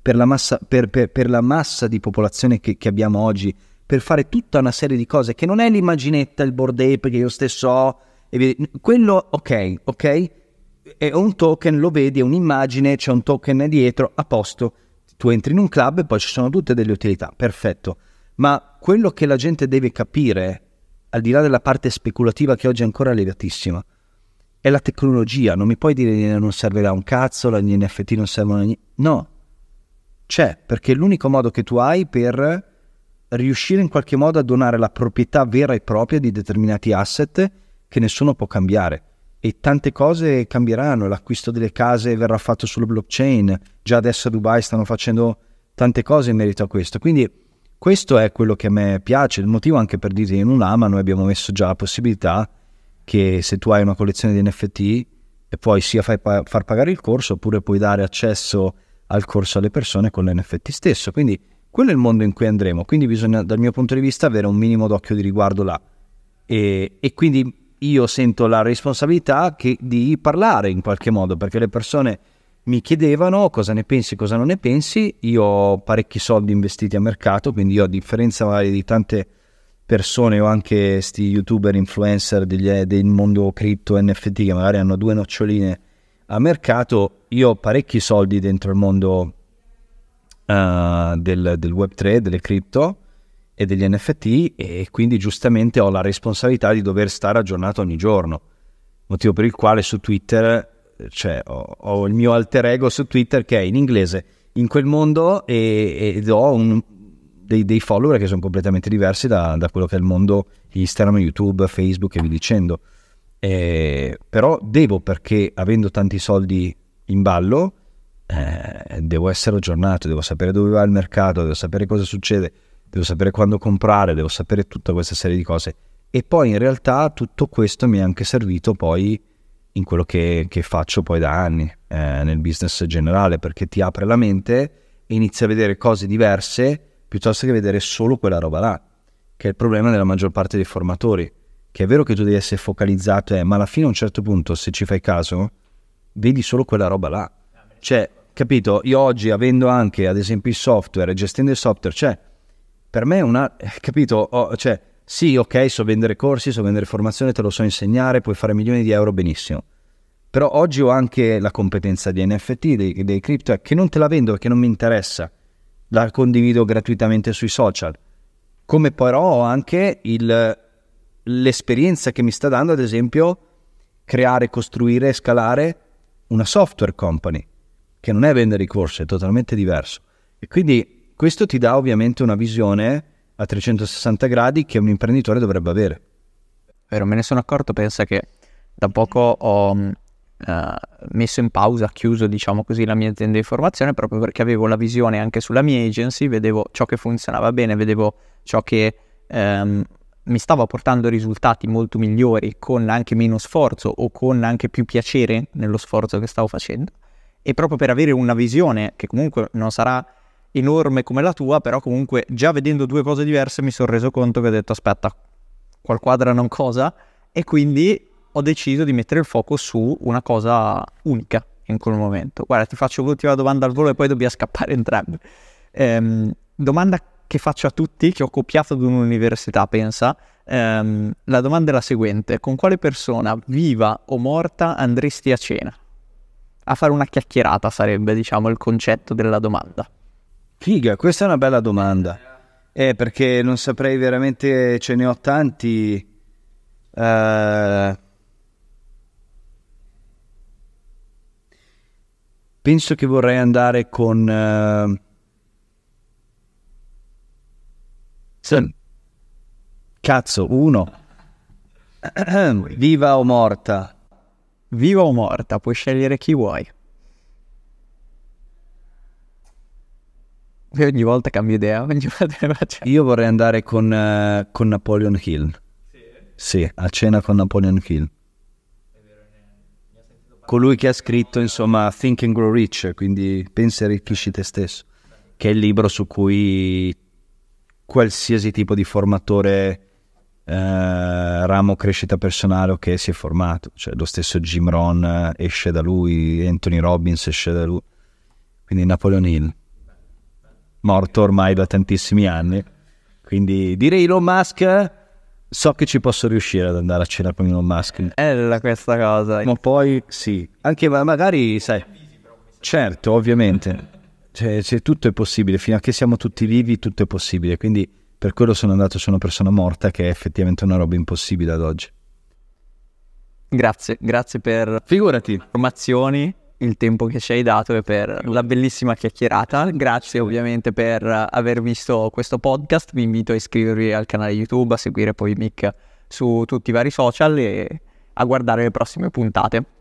per la massa, per, per, per la massa di popolazione che, che, abbiamo oggi, per fare tutta una serie di cose che non è l'immaginetta, il board ape che io stesso ho, e, quello ok, ok, è un token, lo vedi, è un'immagine, c'è un token dietro, a posto, tu entri in un club e poi ci sono tutte delle utilità, perfetto, ma quello che la gente deve capire, al di là della parte speculativa che oggi è ancora elevatissima, è la tecnologia, non mi puoi dire che non servirà un cazzo, gli NFT non servono a niente. No, c'è, perché è l'unico modo che tu hai per riuscire in qualche modo a donare la proprietà vera e propria di determinati asset che nessuno può cambiare. E tante cose cambieranno, l'acquisto delle case verrà fatto sulla blockchain, già adesso a Dubai stanno facendo tante cose in merito a questo. Quindi questo è quello che a me piace, il motivo anche per dire in un AMA noi abbiamo messo già la possibilità che se tu hai una collezione di NFT e poi sia fai pa far pagare il corso oppure puoi dare accesso al corso alle persone con l'NFT stesso. Quindi quello è il mondo in cui andremo, quindi bisogna dal mio punto di vista avere un minimo d'occhio di riguardo là. E, e quindi io sento la responsabilità che, di parlare in qualche modo, perché le persone mi chiedevano cosa ne pensi, cosa non ne pensi, io ho parecchi soldi investiti a mercato, quindi io a differenza di tante persone o anche questi youtuber influencer degli, eh, del mondo cripto NFT che magari hanno due noccioline a mercato, io ho parecchi soldi dentro il mondo uh, del, del Web3, delle cripto e degli NFT e quindi giustamente ho la responsabilità di dover stare aggiornato ogni giorno, motivo per il quale su Twitter cioè, ho, ho, il mio alter ego su Twitter che è in inglese in quel mondo e, ed ho un, dei, dei, follower che sono completamente diversi da, da, quello che è il mondo Instagram, YouTube, Facebook e vi dicendo. Eh, però devo, perché avendo tanti soldi in ballo, eh, devo essere aggiornato, devo sapere dove va il mercato, devo sapere cosa succede, devo sapere quando comprare, devo sapere tutta questa serie di cose. E poi in realtà tutto questo mi è anche servito poi in quello che, che faccio poi da anni eh, nel business generale, perché ti apre la mente e inizi a vedere cose diverse piuttosto che vedere solo quella roba là, che è il problema della maggior parte dei formatori, che è vero che tu devi essere focalizzato, eh, ma alla fine a un certo punto, se ci fai caso, vedi solo quella roba là. Cioè, capito? Io oggi, avendo anche, ad esempio, il software e gestendo il software, cioè, per me è una... Eh, capito? Oh, cioè, sì, ok, so vendere corsi, so vendere formazione, te lo so insegnare, puoi fare milioni di euro, benissimo. Però oggi ho anche la competenza di NFT, dei, dei crypto, eh, che non te la vendo perché non mi interessa la condivido gratuitamente sui social, come però ho anche il, l'esperienza che mi sta dando, ad esempio, creare, costruire e scalare una software company, che non è vendere i corsi, è totalmente diverso. E quindi questo ti dà ovviamente una visione a 360 gradi che un imprenditore dovrebbe avere. Vero, me ne sono accorto, pensa che da poco ho eh, messo in pausa, chiuso diciamo così la mia azienda di formazione proprio perché avevo la visione anche sulla mia agency, vedevo ciò che funzionava bene, vedevo ciò che ehm, mi stava portando risultati molto migliori con anche meno sforzo o con anche più piacere nello sforzo che stavo facendo e proprio per avere una visione che comunque non sarà enorme come la tua, però comunque già vedendo due cose diverse mi sono reso conto che ho detto aspetta, qua non cosa e quindi ho deciso di mettere il fuoco su una cosa unica in quel momento. Guarda, ti faccio l'ultima domanda al volo e poi dobbiamo scappare entrambi. Ehm, domanda che faccio a tutti, che ho copiato ad un'università, pensa. Ehm, la domanda è la seguente: con quale persona, viva o morta, andresti a cena? A fare una chiacchierata sarebbe, diciamo, il concetto della domanda. Figa, questa è una bella domanda. Eh, perché non saprei veramente, ce ne ho tanti. Uh penso che vorrei andare con... Uh... Cazzo, uno. <clears throat> Viva o morta? Viva o morta, puoi scegliere chi vuoi. Io ogni volta cambio idea. <laughs> Ogni volta Io vorrei andare con, uh, con Napoleon Hill. Sì. sì, a cena con Napoleon Hill colui che ha scritto, insomma, Think and Grow Rich, quindi pensa e arricchisci te stesso, che è il libro su cui qualsiasi tipo di formatore eh, ramo crescita personale o che si è formato, cioè lo stesso Jim Ron eh, esce da lui, Anthony Robbins esce da lui, quindi Napoleon Hill, morto ormai da tantissimi anni. Quindi direi Elon Musk so che ci posso riuscire ad andare a cena con Elon Musk. Bella questa cosa. Ma poi sì, anche magari, sai, certo, ovviamente, cioè, cioè, tutto è possibile, fino a che siamo tutti vivi tutto è possibile, quindi per quello sono andato su una persona morta che è effettivamente una roba impossibile ad oggi. Grazie, grazie per... Figurati. Informazioni il tempo che ci hai dato e per la bellissima chiacchierata. Grazie ovviamente per aver visto questo podcast. Vi invito a iscrivervi al canale YouTube, a seguire poi Mick su tutti i vari social e a guardare le prossime puntate.